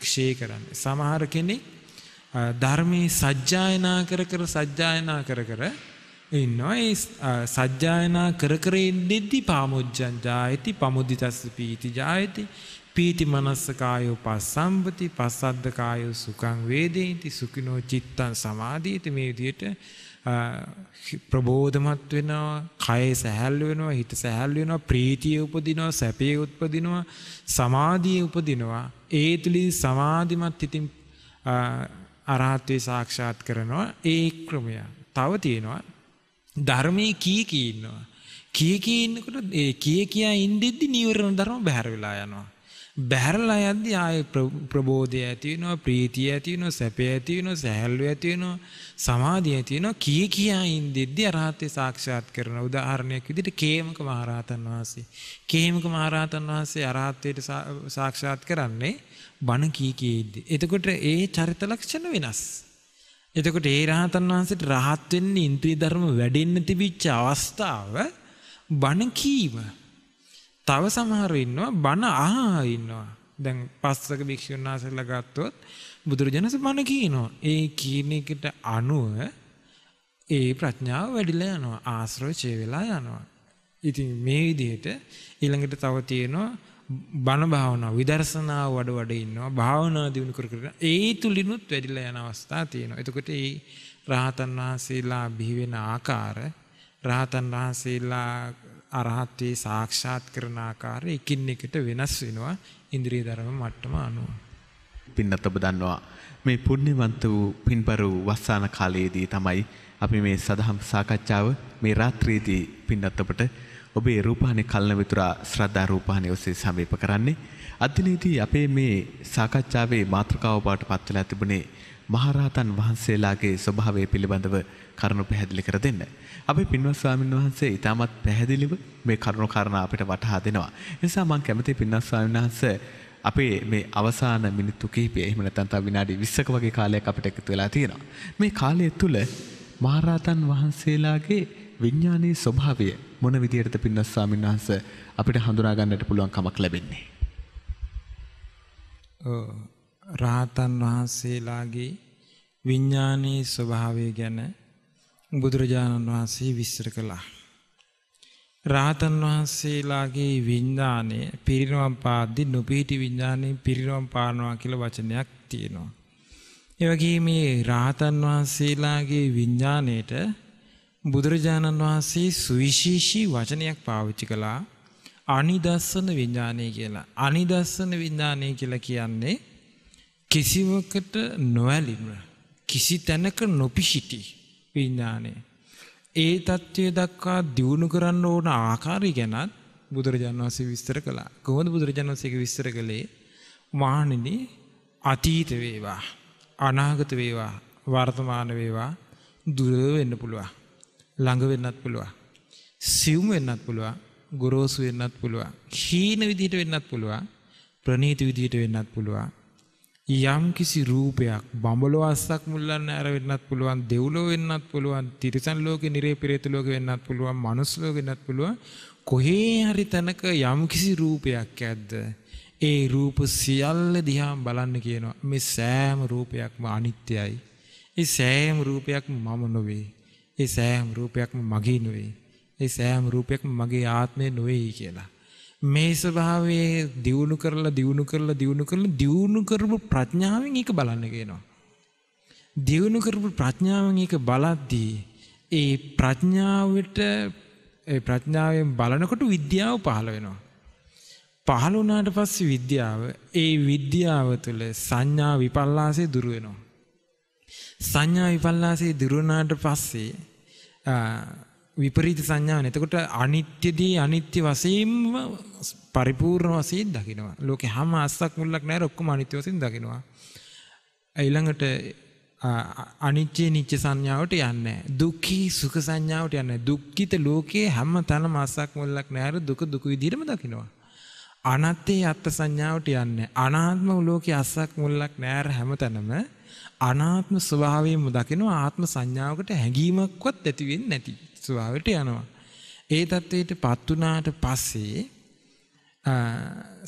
ක්ෂය කරන්නේ. සමහර කෙනෙක් ධර්මයේ සජ්ජායනා කර කර සජ්ජායනා කර කර ඉන්නවා. ඒ සජ්ජායනා කර කර ඉඳිද්දි පාමුජ්ජං ජායති, පමුදිතස්ස පීති ජායති, පීති මනස්සකායෝ පස්සම්පති පස්සද්ද කායෝ සුඛං වේදේති සුඛිනෝ චිත්තං සමාධියති මේ විදිහට ප්‍රබෝධමත් වෙනවා කය සැහැල් වෙනවා හිත සැහැල් වෙනවා ප්‍රීතිය උපදිනවා සැපේ උපදිනවා සමාධිය උපදිනවා ඒ තුලින් සමාධිමත් ඉතින් අරහත්වේ සාක්ෂාත් කරනවා ඒ ක්‍රමය තව තියෙනවා ධර්මයේ කී කී ඉන්නවා කී කී ඉන්නකොට ඒ කී කියා ඉඳිද්දි නීවරණ ධර්ම බැහැර වෙලා යනවා බැහැරලා යද්දී ආයේ ප්‍රබෝධය ඇති වෙනවා ප්‍රීතිය ඇති වෙනවා සැපය ඇති වෙනවා සැහැල්ලුව ඇති වෙනවා සමාධිය ඇති වෙනවා කී කියා ඉඳිද්දී අරහතේ සාක්ෂාත් කරන උදාහරණයක් විදිහට කේමක මහරහතන් වහන්සේ කේමක මහරහතන් වහන්සේ අරහතේට සාක්ෂාත් කරන්නේ බණ කී කී ඉද්දී එතකොට ඒ චරිත ලක්ෂණ වෙනස් එතකොට ඒ රහතන් වහන්සේට රහත් වෙන්න ඉන්ද්‍රිය ධර්ම වැඩෙන්න තිබිච්ච අවස්ථාව බණ කීම තව සමහරු ඉන්නවා බණ අහා ඉන්නවා. දැන් පස්සක භික්ෂුන් වහන්සේලා ගත්තොත් බුදුරජාණන්සේ බණ කියනවා. ඒ කියන එකට අනුව ඒ ප්‍රඥාව වැඩිලා යනවා. ආශ්‍රවචය වෙලා යනවා. ඉතින් මේ විදිහට ඊළඟට තව තියෙනවා බණ භාවනාව විදර්ශනාව වඩ වඩ ඉන්නවා භාවනා දිනු කර කර ඒ තුලිනුත් වැඩිලා යන අවස්ථා තියෙනවා. එතකොට ඒ රහතන් වහන්සේලා බිහි වෙන ආකාර රහතන් වහන්සේලා අරහත්ත්වේ සාක්ෂාත් කරන ආකාරය එකින් එකට වෙනස් වෙනවා ඉන්ද්‍රිය ධර්ම මට්ටම අනුව. පින්නත් ඔබ දන්නවා මේ පුණ්‍යවන්ත වූ පින්බර වූ වස්සාන කාලයේදී තමයි අපි මේ සදහම් සාකච්ඡාව මේ රාත්‍රියේදී පින්නත් ඔබට ඔබේ රූපහානි කල්නවිතුරා ශ්‍රද්ධා රූපහානි ඔස්සේ සමීප කරන්නේ අදිනේදී අපේ මේ සාකච්ඡාවේ මාතෘකාව බවට පත් වෙලා තිබුණේ මහරහතන් වහන්සේලාගේ ස්වභාවය පිළිබඳව කරුණු පැහැදිලි කර දෙන්න. අපේ පින්වත් ස්වාමීන් වහන්සේ ඉතාමත් පැහැදිලිව මේ කරුණු කාරණා අපිට වටහා දෙනවා. නිසා මම කැමති පින්වත් ස්වාමීන් වහන්සේ අපේ මේ අවසාන මිනිත්තු කිහිපය එහෙම නැත්නම් තව විනාඩි 20ක වගේ කාලයක් අපිට එකතු වෙලා තියෙනවා. මේ කාලය තුල මහරහතන් වහන්සේලාගේ විඥානයේ ස්වභාවය මොන විදියටද පින්වත් ස්වාමීන් වහන්සේ අපිට හඳුනා ගන්නට පුළුවන් කමක් ලැබෙන්නේ? රාතන් වහන්සේලාගේ විඤ්ඥානයේ ස්වභාවය ගැන බුදුරජාණන් වහන්සේ විශ්‍ර කළා. රාතන් වහන්සේලාගේ විඤ්ඥානය පිරිනවම් පාද්දි නොපිහිටි විඤ්ඥානය පිරිනවම් පානවා කියල වචනයක් තියෙනවා. එවගේ මේ රාතන් වහන්සේලාගේ විඤ්ඥානයට බුදුරජාණන් වහන්සේ සුවිශේෂී වචනයක් පාවිච්චි කළා අනිදස්සන විඤ්ඥානය කියලා. අනිදස්සන විඤ්ඥානය කියලා කියන්නේ කිසිවකට නොවැලිම කිසි තැනක නොපිහිටි විඥානය. ඒ தત્ත්වය දක්වා දියුණු කරන්න ඕන ආකාරය ගැනත් බුදුරජාණන් වහන්සේ විස්තර කළා. කොහොමද බුදුරජාණන් වහන්සේක විස්තර කළේ? මහණෙනි අතීත වේවා අනාගත වේවා වර්තමාන වේවා දුර වෙන්න පුළුවන්. ළඟ වෙන්නත් පුළුවන්. සිවුම් වෙන්නත් පුළුවන්. ගොරෝසු වෙන්නත් පුළුවන්. හීන විදිහට වෙන්නත් පුළුවන්. ප්‍රනීත විදිහට වෙන්නත් පුළුවන්. යම් කිසි රූපයක් බඹලෝ අස්සක් මුල්ලන්න ඇර වෙන්නත් පුළුවන් දෙව්ලෝ වෙන්නත් පුළුවන් තිරිසන් ලෝකේ නිරේ පිරේත ලෝකේ වෙන්නත් පුළුවන් මනුස්ස ලෝකේ වෙන්නත් පුළුවන් කොහේ හරි තැනක යම් කිසි රූපයක් ඇද්ද ඒ රූප සියල්ල දිහා බලන්න කියනවා මේ සෑම රූපයක්ම අනිත්‍යයි ඒ සෑම රූපයක්ම මම නොවේ ඒ සෑම රූපයක්ම මගේ නොවේ ඒ සෑම රූපයක්ම මගේ ආත්මය නොවේයි කියලා මේ ස්වභාවයේ දියුණු කරලා දියුණු කරලා දියුණු කරලා දියුණු කරපු ප්‍රඥාවෙන් ඒක බලන්න කියනවා. දියුණු කරපු ප්‍රඥාවෙන් ඒක බලද්දී ඒ ප්‍රඥාවට ඒ ප්‍රඥාවෙන් බලනකොට විද්‍යාව පහළ වෙනවා. පහළ වුණාට පස්සේ විද්‍යාව ඒ විද්‍යාව තුළ සංඥා විපල්ලාසය දුර වෙනවා. සංඥා විපල්ලාසය දුරුණාට පස්සේ විපරීත සංඥාව එතකොට අනිත්‍යදී අනිත්‍ය වශයෙන්ම පරිපූර්ණ වශයෙන් දකිනවා. ලෝකේ හැම අස්සක් මුල්ලක් නැහැ ඔක්කොම අනිත්‍ය වශයෙන් දකිනවා. ඊළඟට අනිත්‍ය නිත්‍ය සංඥාවට යන්නේ දුක්ඛී සුඛ සංඥාවට යන්නේ දුක්ඛිත ලෝකේ හැම තැනම අස්සක් මුල්ලක් නැහැ දුක දුක විදිහටම දකිනවා. අනත්තේ අත්ත් සංඥාවට යන්නේ අනාත්ම ලෝකේ අස්සක් මුල්ලක් නැහැ හැම තැනම අනාත්ම ස්වභාවයෙන්ම දකිනවා ආත්ම සංඥාවකට හැඟීමක්වත් ඇති වෙන්නේ නැති. භික්ෂුවාවට යනවා. ඒ தത്വයට පත් වුණාට පස්සේ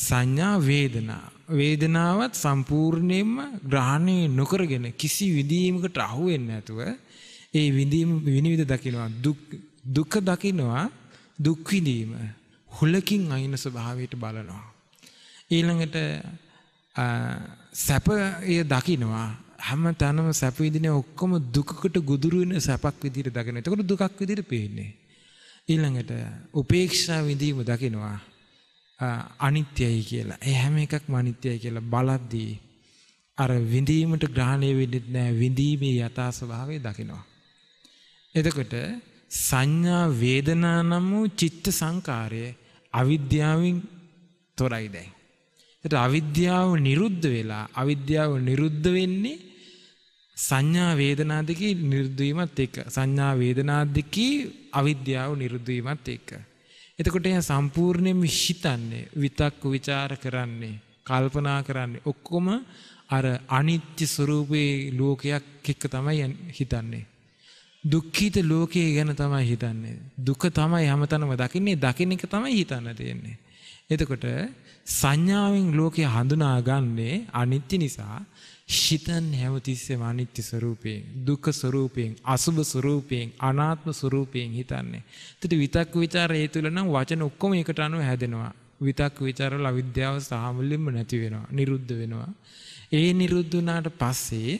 සංඥා වේදනා වේදනාවත් සම්පූර්ණයෙන්ම ග්‍රහණය නොකරගෙන කිසි විදීමකට අහු වෙන්නේ නැතුව ඒ විඳීම විනිවිද දකිනවා දුක් දුක දකිනවා දුක් විඳීම හුලකින් අයින ස්වභාවයට බලනවා ඊළඟට සැපය දකිනවා හැම තැනම සැප විඳිනේ ඔක්කොම දුකකට ගොදුරු වෙන සැපක් විදිහට දකිනවා. එතකොට දුකක් විදිහට පේන්නේ. ඊළඟට උපේක්ෂා විඳීම දකිනවා. අනිත්‍යයි කියලා. ඒ හැම එකක්ම අනිත්‍යයි කියලා බලද්දී අර විඳීමට ග්‍රහණය වෙන්නේ නැහැ විඳීමේ යථා ස්වභාවය දකිනවා. එතකොට සංඥා වේදනා නම් වූ චිත්ත සංකාරය අවිද්‍යාවෙන් තොරයි දැන්. එතට අවිද්‍යාව නිරුද්ධ වෙලා අවිද්‍යාව නිරුද්ධ වෙන්නේ සංඥා වේදනා දෙකේ නිරුද්ධ වීමත් එක්ක සංඥා වේදනා දෙකේ අවිද්‍යාව නිරුද්ධ වීමත් එක්ක එතකොට එයා සම්පූර්ණයෙන්ම හිතන්නේ විතක් ਵਿਚාර කරන්නේ කල්පනා කරන්නේ ඔක්කොම අර අනිත්‍ය ස්වરૂපේ ලෝකයක් එක්ක තමයි හිතන්නේ දුක්ඛිත ලෝකයේ ගැන තමයි හිතන්නේ දුක තමයි හැමතැනම දකින්නේ දකින්න එක තමයි හිතන්න තියෙන්නේ එතකොට සංඥාවෙන් ලෝකය හඳුනාගන්නේ අනිත්‍ය නිසා හිතන් හැමතිස්සෙම අනිත්‍ය ස්වરૂපයෙන් දුක්ඛ ස්වરૂපයෙන් අසුභ ස්වરૂපයෙන් අනාත්ම ස්වરૂපයෙන් හිතන්නේ. එතකොට විතක් ਵਿਚාර ඒ තුල නම් වචන ඔක්කොම එකට අනුව හැදෙනවා. විතක් ਵਿਚාර වල අවිද්‍යාව සාමුලින්ම නැති වෙනවා, නිරුද්ධ වෙනවා. ඒ නිරුද්ධ වුණාට පස්සේ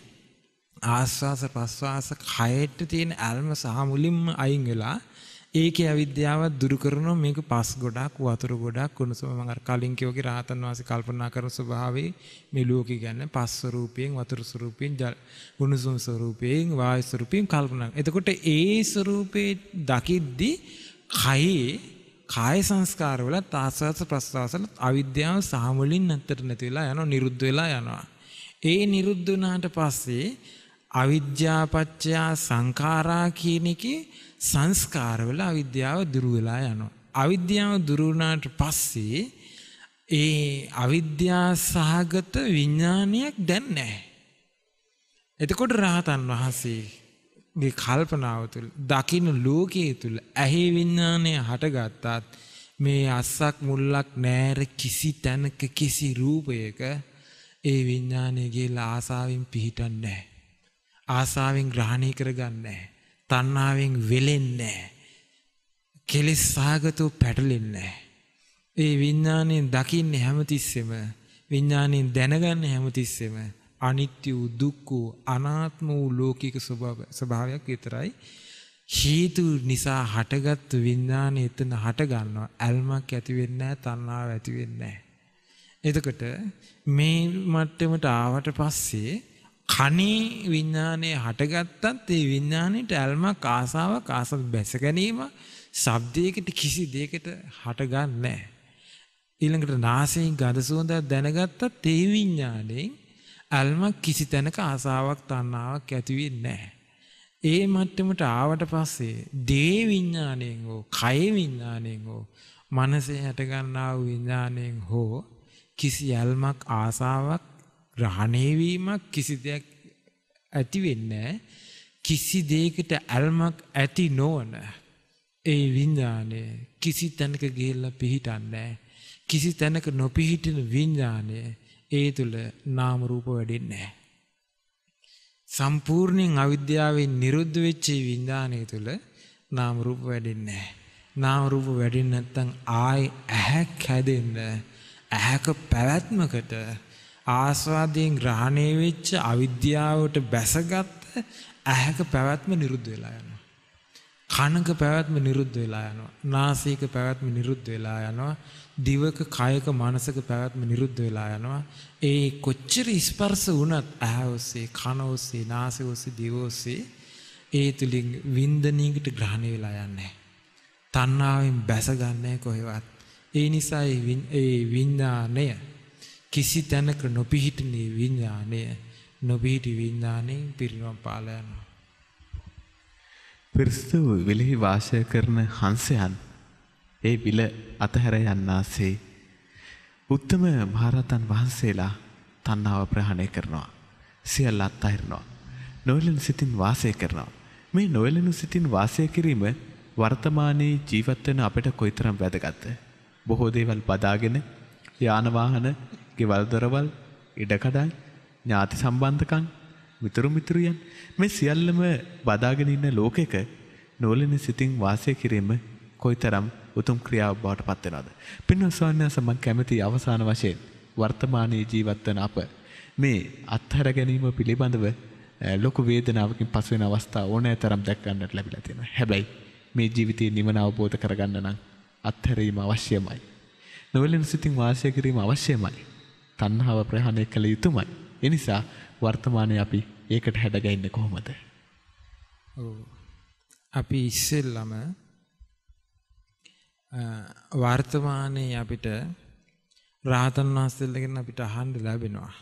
ආස්වාස ප්‍රස්වාස කයට තියෙන අල්ම සහ මුලින්ම අයින් වෙලා ඒකේ අවිද්‍යාවත් දුරු කරනවා මේක පස් ගොඩක් වතුර ගොඩක් උණුසුම මම අර කලින් කිව්වගේ රහතන් වහන්සේ කල්පනා කරන ස්වභාවයේ මේ ලෝකේ ගැන පස් ස්වરૂපයෙන් වතුර ස්වરૂපයෙන් උණුසුම් ස්වરૂපයෙන් වායු ස්වરૂපයෙන් කල්පනා එතකොට ඒ ස්වરૂපේ දකිද්දි කයේ කාය සංස්කාරවලත් ආස්වාස ප්‍රස්වාසලත් අවිද්‍යාව සහ මුලින් නැතර නැති වෙලා යනවා නිරුද්ධ වෙලා යනවා. ඒ නිරුද්ධ වුණාට පස්සේ අවිද්‍යාපච්චය සංඛාරා කියන එකේ සංස්කාරවල අවිද්‍යාව දුරු වෙලා යනවා. අවිද්‍යාව දුරු වුණාට පස්සේ ඒ අවිද්‍යා සහගත විඥානයක් දැන් නැහැ. එතකොට රහතන් වහන්සේගේ කල්පනාව තුළ දකින්න ලෝකයේ තුළ ඇහි විඥානය හටගත්තාත් මේ අස්සක් මුල්ලක් නෑර කිසි තැනක කිසි රූපයක ඒ විඥානය ගිහලා ආසාවෙන් පිහිටන්නේ නැහැ. ආසාවෙන් ග්‍රහණය කරගන්නේ නැහැ. තණ්හාවෙන් වෙලෙන්නේ නැහැ. කෙලෙස් සාගතව පැටලෙන්නේ නැහැ. ඒ විඥානේ දකින්නේ හැමතිස්සෙම විඥානේ දැනගන්නේ හැමතිස්සෙම අනිත්‍ය වූ දුක්ඛ වූ අනාත්ම වූ ලෞකික ස්වභාවයක් විතරයි. හේතු නිසා හටගත් විඥානේ එතන හට ගන්නවා. ඇල්මක් ඇති වෙන්නේ නැහැ, තණ්හාවක් ඇති වෙන්නේ නැහැ. එතකොට මේ මට්ටමට ආවට පස්සේ කනේ විඤ්ඥානය හටගත්තත් ඒ විඤ්ඥානයට ඇල්මක් ආසාව කාසත් බැස ගැනීම සබ්දයකට කිසි දෙකට හටගන්න නෑ. ඊළඟට නාසයෙන් ගදසුවඳ දැනගත්තත් ඒ විඤ්ඥානයෙන් ඇල්මක් කිසි තැනක ආසාාවක් තන්නාවක් ඇතිවේ නෑ. ඒ මට්ටමට ආවට පස්සේ දේ විඤ්ඥානයෙන් හෝ කය විඤ්ඥානයෙන් හෝ මනසේ හැටගන්නාව විඤ්ඥානයෙන් හෝ කිසි ඇල්මක් ආසාාවක් ග්‍රහණය වීමක් කිසි දෙයක් ඇති වෙන්නේ කිසි දෙයකට ඇල්මක් ඇති නොවන ඒ විඥානය කිසි තැනක ගිහිල්ලා පිහිටන්නේ කිසි තැනක නොපිහිටින විඥානය ඒ තුල නාම රූප වැඩෙන්නේ නැහැ සම්පූර්ණයෙන් අවිද්‍යාවෙන් නිරුද්ධ වෙච්ච විඥානය තුල නාම රූප වැඩෙන්නේ නැහැ. නාම රූප වැඩෙන්නේ නැත්නම් ආයේ ඇහැක් හැදෙන්න ඇහැක පැවැත්මකට ආස්වාදයෙන් ග්‍රහණය වෙච්ච අවිද්‍යාවට බැසගත් ඇහැක පැවැත්ම නිරුද්ධ වෙලා යනවා. කනක පැවැත්ම නිරුද්ධ වෙලා යනවා. නාසයක පැවැත්ම නිරුද්ධ වෙලා යනවා. දිවක, කයක, මනසක පැවැත්ම නිරුද්ධ වෙලා යනවා. ඒ කොච්චර ස්පර්ශ වුණත් ඇහැ ඔස්සේ, කන ඔස්සේ, නාසය ඔස්සේ, දිව ඔස්සේ ඒ තුලින් වින්දනීයකට ග්‍රහණය වෙලා යන්නේ. තණ්හාවෙන් බැසගන්නේ කොහෙවත්. ඒ නිසා ඒ විඥාණය කිසි තැනක නොපිහිටිනේ විඤ්ඥානය නොබිහිටි විඤ්ඥානයෙන් පිරිවම් පාලයනවා. පිරිස්තු විලෙහි වාශය කරන හන්සයන් ඒ විල අතහැර යන්නාසේ. උත්තම මහරතන් වහන්සේලා තන්නාව ප්‍රහණය කරනවා. සියල් අත් අහිරනවා. නොවලන සිතින් වාසය කරනවා. මේ නොවලනු සිතින් වාසය කිරීම වර්තමානයේ ජීවත්වන අපට කොයිතරම් වැදගත්ත. බොහෝ දේවල් බදාගෙන යානවාහන ගෙවල් දොරවල් ඉඩකඩන් ඥාති සම්බන්ධකම් මිතුරු මිතුරියන් මේ සියල්ලම බදාගෙන ඉන්න ලෝකෙක නෝලින සිතින් වාසය කිරීම කොයිතරම් උතුම් ක්‍රියාව බවට පත් වෙනවද? පින්වත් ස්වාමීන් මං කැමති අවසාන වශයෙන් වර්තමානයේ ජීවත් වෙන අප මේ අත්හැර ගැනීම පිළිබඳව ලොකු වේදනාවකින් පසු වෙන අවස්ථා ඕනෑතරම් දැක් ගන්නට ලැබිලා තියෙනවා. හැබැයි මේ ජීවිතයේ නිවන අවබෝධ කරගන්න නම් අත්හැරීම අවශ්‍යමයි. නොවැළෙන සිතින් වාසය කිරීම අවශ්‍යමයි. තණ්හාව ප්‍රහාණය කළ යුතුමයි. ඒ නිසා වර්තමානයේ අපි ඒකට හැඩගැහෙන්නේ කොහොමද? අපි ඉස්සෙල්ලම වර්තමානයේ අපිට රාහතන් වහන්සේලාගෙන් අපිට අහන්න ලැබෙනවා.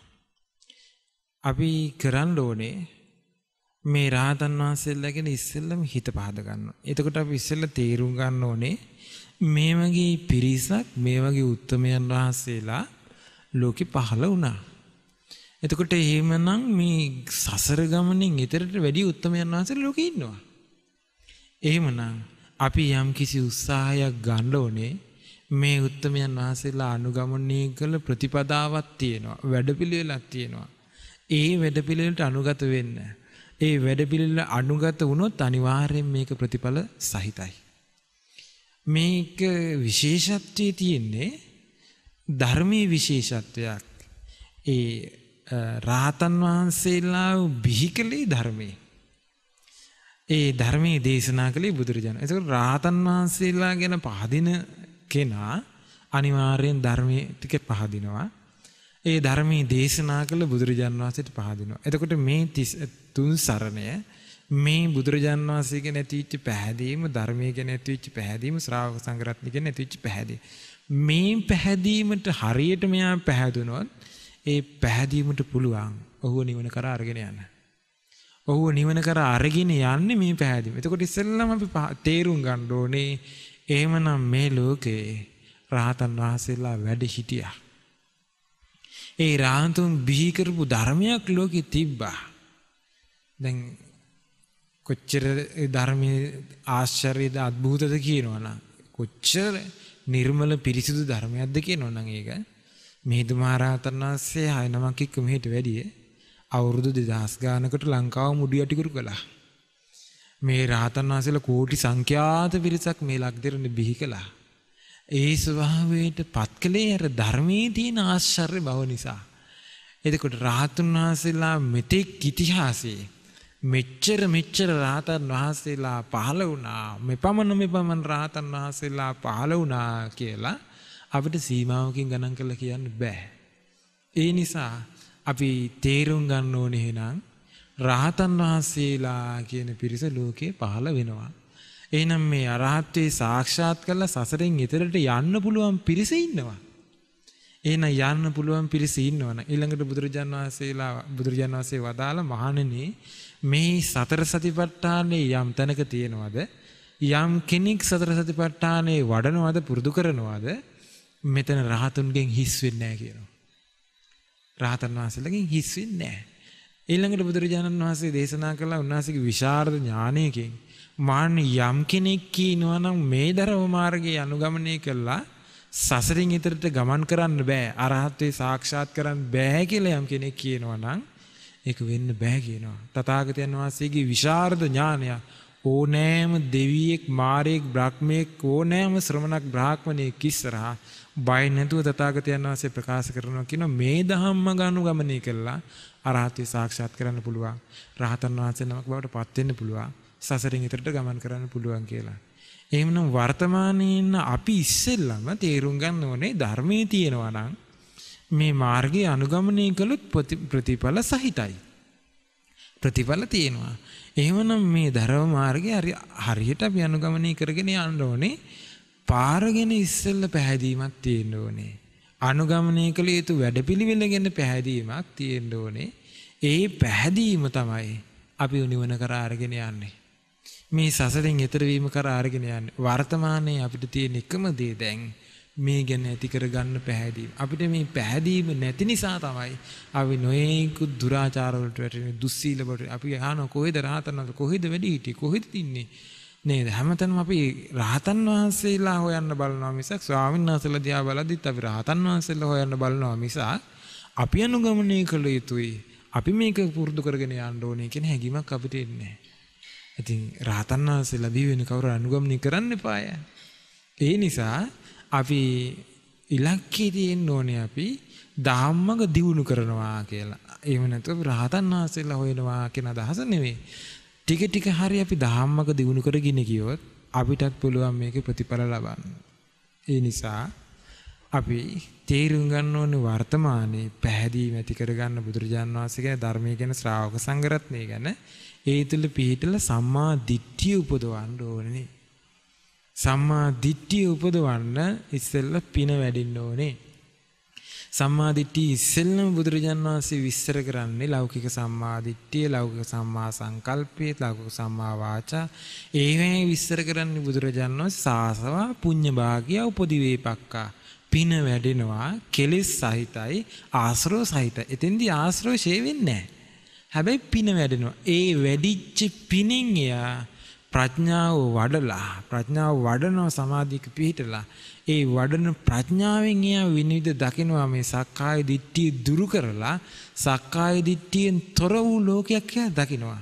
අපි කරන්න ඕනේ මේ රාහතන් වහන්සේලාගෙන ඉස්සෙල්ලම හිත පහද ගන්නවා. එතකොට අපි ඉස්සෙල්ලා තීරුම් ගන්න ඕනේ මේ වගේ පිරිසක් මේ වගේ උත්තරමයන් වහන්සේලා ලෝකෙ පහළ වුණා. එතකොට එහෙමනම් මේ සසර ගමනෙන් ඊතරට වැඩි උත්තරමයන් වහන්සේ ලෝකේ ඉන්නවා. එහෙමනම් අපි යම් කිසි උත්සාහයක් ගන්න ඕනේ මේ උත්තරමයන් වහන්සේලා අනුගමනය කළ ප්‍රතිපදාවක් තියෙනවා. වැඩපිළිවෙලක් තියෙනවා. ඒ වැඩපිළිවෙලට අනුගත වෙන්න. ඒ වැඩපිළිවෙල අනුගත වුණොත් අනිවාර්යෙන් මේක ප්‍රතිඵල සහිතයි. මේක විශේෂත්වයේ තියෙන්නේ ධර්මයේ විශේෂත්වයක් ඒ රාතන් වහන්සේලා බිහි කළේ ධර්මයේ. ඒ ධර්මයේ දේශනා කළේ බුදුරජාණන්. ඒකෝ රාතන් වහන්සේලා ගැන පහදින කෙනා අනිවාර්යෙන් ධර්මයේ ටික පහදිනවා. ඒ ධර්මයේ දේශනා කළ බුදුරජාණන් වහන්සේට පහදිනවා. එතකොට මේ 33 සරණය මේ බුදුරජාන් වහන්සේ ගැන ඇතිවෙච්ච පැහැදීම ධර්මයේ ගැන ඇතිවෙච්ච පැහැදීම ශ්‍රාවක සංඝරත්නය ගැන ඇතිවෙච්ච පැහැදීම මේ පැහැදීමට හරියට මෙයා පැහැදුනොත් ඒ පැහැදීමට පුළුවන් ඔහුව නිවන කර අරගෙන යන්න. ඔහුව නිවන කර අරගෙන යන්නේ මේ පැහැදීම. එතකොට ඉස්සෙල්ලම අපි තේරුම් ගන්න ඕනේ එහෙමනම් මේ ලෝකේ රහතන් වහන්සේලා වැඩ හිටියා. ඒ රාහන්තුන් බිහි කරපු ධර්මයක් ලෝකෙ තිබ්බා. දැන් කොච්චර ධර්මයේ ආශ්චර්යද අద్භූතද කියනවනම් කොච්චර නිර්මල පිරිසිදු ධර්මයක්ද කියනෝ නම් ඒක මිහිඳු මහරහතන් වහන්සේ හය නමක් එක්ක මෙහෙට වැඩිය අවුරුදු 2000 ගානකට ලංකාව මුඩු යටිකුරු කළා. මේ රහතන් වහන්සේලා කෝටි සංඛ්‍යාත පිරිසක් මේ ලක්දිරණ බිහි කළා. ඒ ස්වභාවයට පත්කලේ අර ධර්මයේ තියෙන ආශ්චර්ය බව නිසා. එතකොට රහතුන් වහන්සේලා මෙතෙක් ඉතිහාසයේ මෙච්චර මෙච්චර රහතන් වහන්සේලා පහළ වුණා මෙපමණ මෙපමණ රහතන් වහන්සේලා පහළ වුණා කියලා අපිට සීමාවකින් ගණන් කරලා කියන්න බෑ. ඒ නිසා අපි තේරුම් ගන්න ඕනේ එහෙනම් රහතන් වහන්සේලා කියන පිරිස ලෝකේ පහළ වෙනවා. එහෙනම් මේ අරහත්ත්වේ සාක්ෂාත් කරලා සසරෙන් එතරට යන්න පුළුවන් පිරිස ඉන්නවා. එහෙනම් යන්න පුළුවන් පිරිස ඉන්නවනම් ඊළඟට බුදුරජාන් වහන්සේලා බුදුරජාන් වහන්සේ වදාළ මහණෙනි මේ සතර සතිපට්ඨානේ යම් තැනක තියෙනවද යම් කෙනෙක් සතර සතිපට්ඨානේ වඩනවද පුරුදු කරනවද මෙතන රහතුන්ගෙන් හිස් වෙන්නේ නැහැ කියනවා. රහතන් වහන්සේලාගෙන් හිස් වෙන්නේ නැහැ. ඊළඟට බුදුරජාණන් වහන්සේ දේශනා කළා උන්වහන්සේගේ විශාරද ඥානයකින් මාන්න යම් කෙනෙක් කියනවා නම් මේ ධර්ම මාර්ගයේ අනුගමනය කළා සසරින් ඉදිරියට ගමන් කරන්න බෑ අරහත්ත්වේ සාක්ෂාත් කරන්න බෑ කියලා යම් කෙනෙක් කියනවා නම් ඒක වෙන්න බෑ කියනවා. තථාගතයන් වහන්සේගේ විශාරද ඥානය ඕනෑම දෙවියෙක්, මාරයෙක්, බ්‍රහ්මයෙක් ඕනෑම ශ්‍රමණක් බ්‍රාහ්මණයෙක් ඉස්සරහා බය නැතුව තථාගතයන් වහන්සේ ප්‍රකාශ කරනවා කියනවා මේ ධම්ම ගනුගමනය කළා අරහතේ සාක්ෂාත් කරන්න පුළුවන්. රහතන් වහන්සේ නමක් බවට පත් වෙන්න පුළුවන්. සසරින් ඉදිරියට ගමන් කරන්න පුළුවන් කියලා. එහෙමනම් වර්තමානයේ ඉන්න අපි ඉස්සෙල්ලම තේරුම් ගන්න ඕනේ ධර්මයේ තියෙනවා නම් මේ මාර්ගය අනුගමනය කළොත් ප්‍රතිඵල සහිතයි. ප්‍රතිඵල තියෙනවා. එහෙමනම් මේ ධර්ම මාර්ගය හරියට අපි අනුගමනය කරගෙන යන්න ඕනේ. පාරගෙන ඉස්සෙල්ල පැහැදීමක් තියෙන්න ඕනේ. අනුගමනය කළ යුතු වැඩපිළිවෙල ගැන පැහැදීමක් තියෙන්න ඕනේ. ඒ පැහැදීම තමයි අපි උනිවන කර අරගෙන යන්නේ. මේ සසරෙන් එතර වීම කර අරගෙන යන්නේ. වර්තමානයේ අපිට තියෙන එකම දේ දැන් මේ ගැන ඇති කරගන්න පැහැදීම. අපිට මේ පැහැදීම නැති නිසා තමයි අපි නොයේකු දුරාචාර වලට වැටෙන්නේ, දුස්සීල වලට. අපි අහන කොහෙද රහතන් වහන්සේ කොහෙද වැඩි හිටියේ, කොහෙද තින්නේ? නේද? හැමතැනම අපි රහතන් වහන්සේලා හොයන්න බලනවා මිසක් ස්වාමීන් වහන්සේලා දිහා බලද්දිත් අපි රහතන් වහන්සේලා හොයන්න බලනවා මිසක් අපි අනුගමනය කළ යුතුයි. අපි මේක පුරුදු කරගෙන යන්න ඕනේ කියන හැඟීමක් අපිට එන්නේ නැහැ. ඉතින් රහතන් වහන්සේලා බිහි වෙන කවුරු අනුගමනය කරන්න එපාය. ඒ නිසා අපි ඉලක්කේ තියෙන්න ඕනේ අපි ධම්මක දියුණු කරනවා කියලා. එහෙම නැත්නම් රහතන් වහන්සේලා හොයනවා කියන අදහස නෙමෙයි. ටික ටික හරි අපි ධම්මක දියුණු කරගෙන ගියොත් අපිටත් පුළුවන් මේකේ ප්‍රතිඵල ලබන්න. ඒ නිසා අපි තේරුම් ගන්න ඕනේ වර්තමානයේ පැහැදීම ඇති කරගන්න බුදුරජාන් වහන්සේ ගැන ධර්මයේ ගැන ශ්‍රාවක සංගරත්නය ගැන ඒ තුල පිහිටලා සම්මා දිට්ඨිය උපදවන්න ඕනේ. සම්මා දිට්ඨිය උපදවන්න ඉස්සෙල්ලා පින වැඩින්න ඕනේ. සම්මා දිට්ඨිය ඉස්සෙල්ලම බුදුරජාන් වහන්සේ විස්තර කරන්නේ ලෞකික සම්මා දිට්ඨිය, ලෞකික සම්මා සංකල්පය, ලෞකික සම්මා වාචා. ඒවැයි විස්තර කරන්නේ බුදුරජාන් වහන්සේ සාසවා පුඤ්ඤ භාගිය උපදිවේපක්කා. පින වැඩෙනවා, කෙලෙස් සහිතයි, ආශ්‍රව සහිතයි. එතෙන්දී ආශ්‍රව ෂේ වෙන්නේ නැහැ. හැබැයි පින වැඩෙනවා. ඒ වැඩිච්ච පිනින් එයා ප්‍රඥාව වඩලා ප්‍රඥාව වඩනවා සමාධියක පිහිටලා ඒ වඩන ප්‍රඥාවෙන් එයා විනිවිද දකිනවා මේ සක්කාය දිට්ඨිය දුරු කරලා සක්කාය දිට්ඨියෙන් තොර වූ ලෝකයක් එයා දකිනවා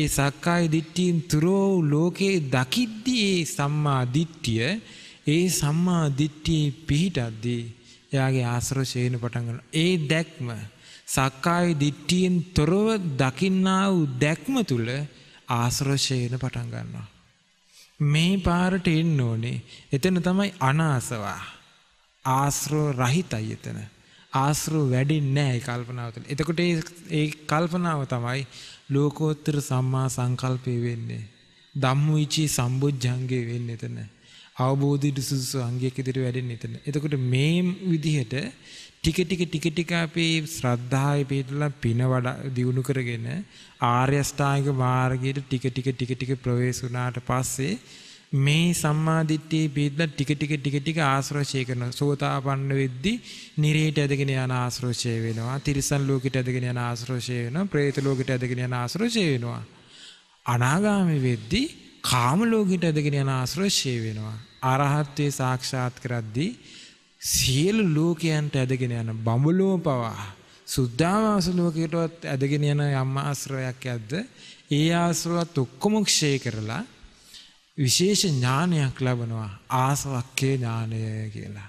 ඒ සක්කාය දිට්ඨියෙන් තොර වූ ලෝකේ දකිද්දී ඒ සම්මා දිට්ඨිය ඒ සම්මා දිට්ඨියේ පිහිටද්දී එයාගේ ආශ්‍රව ශේන පටන් ගන්නවා ඒ දැක්ම සක්කාය දිට්ඨියෙන් තොරව දකින්නා වූ දැක්ම තුළ ආශ්‍රවශේන පටන් ගන්නවා. මේ පාරට එන්න ඕනේ. එතන තමයි අනාසවා. ආශ්‍රව රහිතයි එතන. ආශ්‍රව වැඩෙන්නේ නැහැ ඒ කල්පනාව තුළ. එතකොට ඒ කල්පනාව තමයි ලෝකෝත්තර සම්මා සංකල්පය වෙන්නේ. ධම්මවිචී සම්බුද්ධංගේ වෙන්නේ එතන. අවබෝධී සුසු අංගයක් ඉදිරියට වැඩෙන්නේ එතන. එතකොට මේ විදිහට ටික ටික ටික ටික අපේ ශ්‍රද්ධාවේ පිටලා පින වඩා දියුණු කරගෙන ආර්ය අෂ්ටාංගික මාර්ගයට ටික ටික ටික ටික ප්‍රවේශ වුණාට පස්සේ මේ සම්මාදිට්ඨියේ පිටලා ටික ටික ටික ටික ආශ්‍රෝෂය කරන සෝතාපන්න වෙද්දී නිරේට ඇදගෙන යන ආශ්‍රෝෂය වෙනවා තිරිසන් ලෝකයට ඇදගෙන යන ආශ්‍රෝෂය වෙනවා പ്രേත ලෝකයට ඇදගෙන යන ආශ්‍රෝෂය වෙනවා අනාගාමී වෙද්දී කාම ලෝකයට ඇදගෙන යන ආශ්‍රෝෂය වෙනවා අරහත්ත්වේ සාක්ෂාත් කරද්දී සියලු ලෝකයන්ට ඇදගෙන යන බඹලෝ පවා සුද්ධාවාස ලෝකයටවත් ඇදගෙන යන යම් ආශ්‍රවයක් ඇද්ද ඒ ආශ්‍රවත් ඔක්කොම ක්ෂය කරලා විශේෂ ඥානයක් ලබනවා ආසවක්කේ ඥානය කියලා.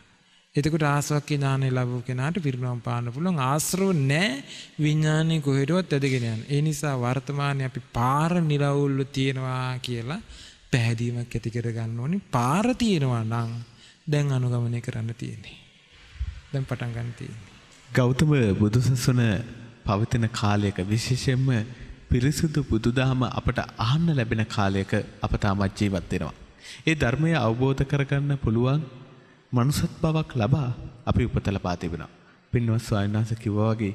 එතකොට ආසවක්කේ ඥානය ලැබුව කෙනාට පිරිනවම් පාන්න පුළුවන් ආශ්‍රව නැහැ විඥානේ කොහෙටවත් ඇදගෙන යන. ඒ නිසා වර්තමානයේ අපි පාර නිරවුල්ව තියනවා කියලා පැහැදීමක් ඇති කරගන්න ඕනේ. පාර තියෙනවා නම් දැන් අනුගමනය කරන්න තියෙන්නේ. දැන් පටන් ගන්න තියෙන්නේ. ගෞතම බුදුසසුන පවතින කාලයක විශේෂයෙන්ම පිරිසුදු බුදුදහම අපට අහන්න ලැබෙන කාලයක අප තාමත් ජීවත් වෙනවා. ඒ ධර්මය අවබෝධ කරගන්න පුළුවන් මනුසත් බවක් ලබා අපි උපත ලබා තිබෙනවා. පින්වත් ස්වාමීන් වහන්සේ කිව්වා වගේ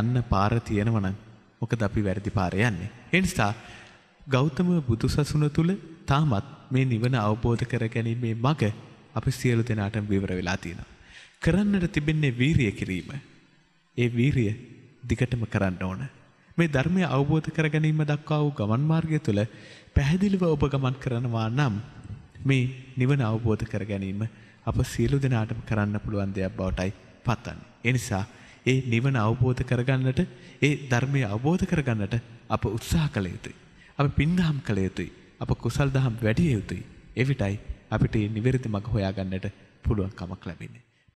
යන්න පාර තියෙනවා නම් මොකද අපි වැරදි පාරේ යන්නේ. ඒ නිසා ගෞතම බුදුසසුන තුල තාමත් මේ නිවන අවබෝධ කර ගැනීමේ මඟ අපි සියලු දෙනාටම විවර වෙලා තියෙනවා. කරන්නට තිබෙන්නේ වීරිය කිරීම. ඒ වීරිය දිගටම කරන්න ඕන. මේ ධර්මය අවබෝධ කරගැනීම දක්වා වූ ගමන් මාර්ගය තුළ පැහැදිලිව ඔබ ගමන් කරනවා නම් මේ නිවන අවබෝධ කර ගැනීම අප සියලු දෙනාටම කරන්න පුළුවන් දෙයක් බවටයි පතන්නේ. ඒ නිසා ඒ නිවන අවබෝධ කරගන්නට ඒ ධර්මය අවබෝධ කරගන්නට අප උත්සාහ කළ යුතුයි. අප පින්දහම් කළ යුතුයි. අප කුසල් දහම් වැඩිය යුතුයි. එවිටයි අපිට නිවැරදි මඟ හොයාගන්නට පුළුවන්කමක් ලැබෙන්නේ.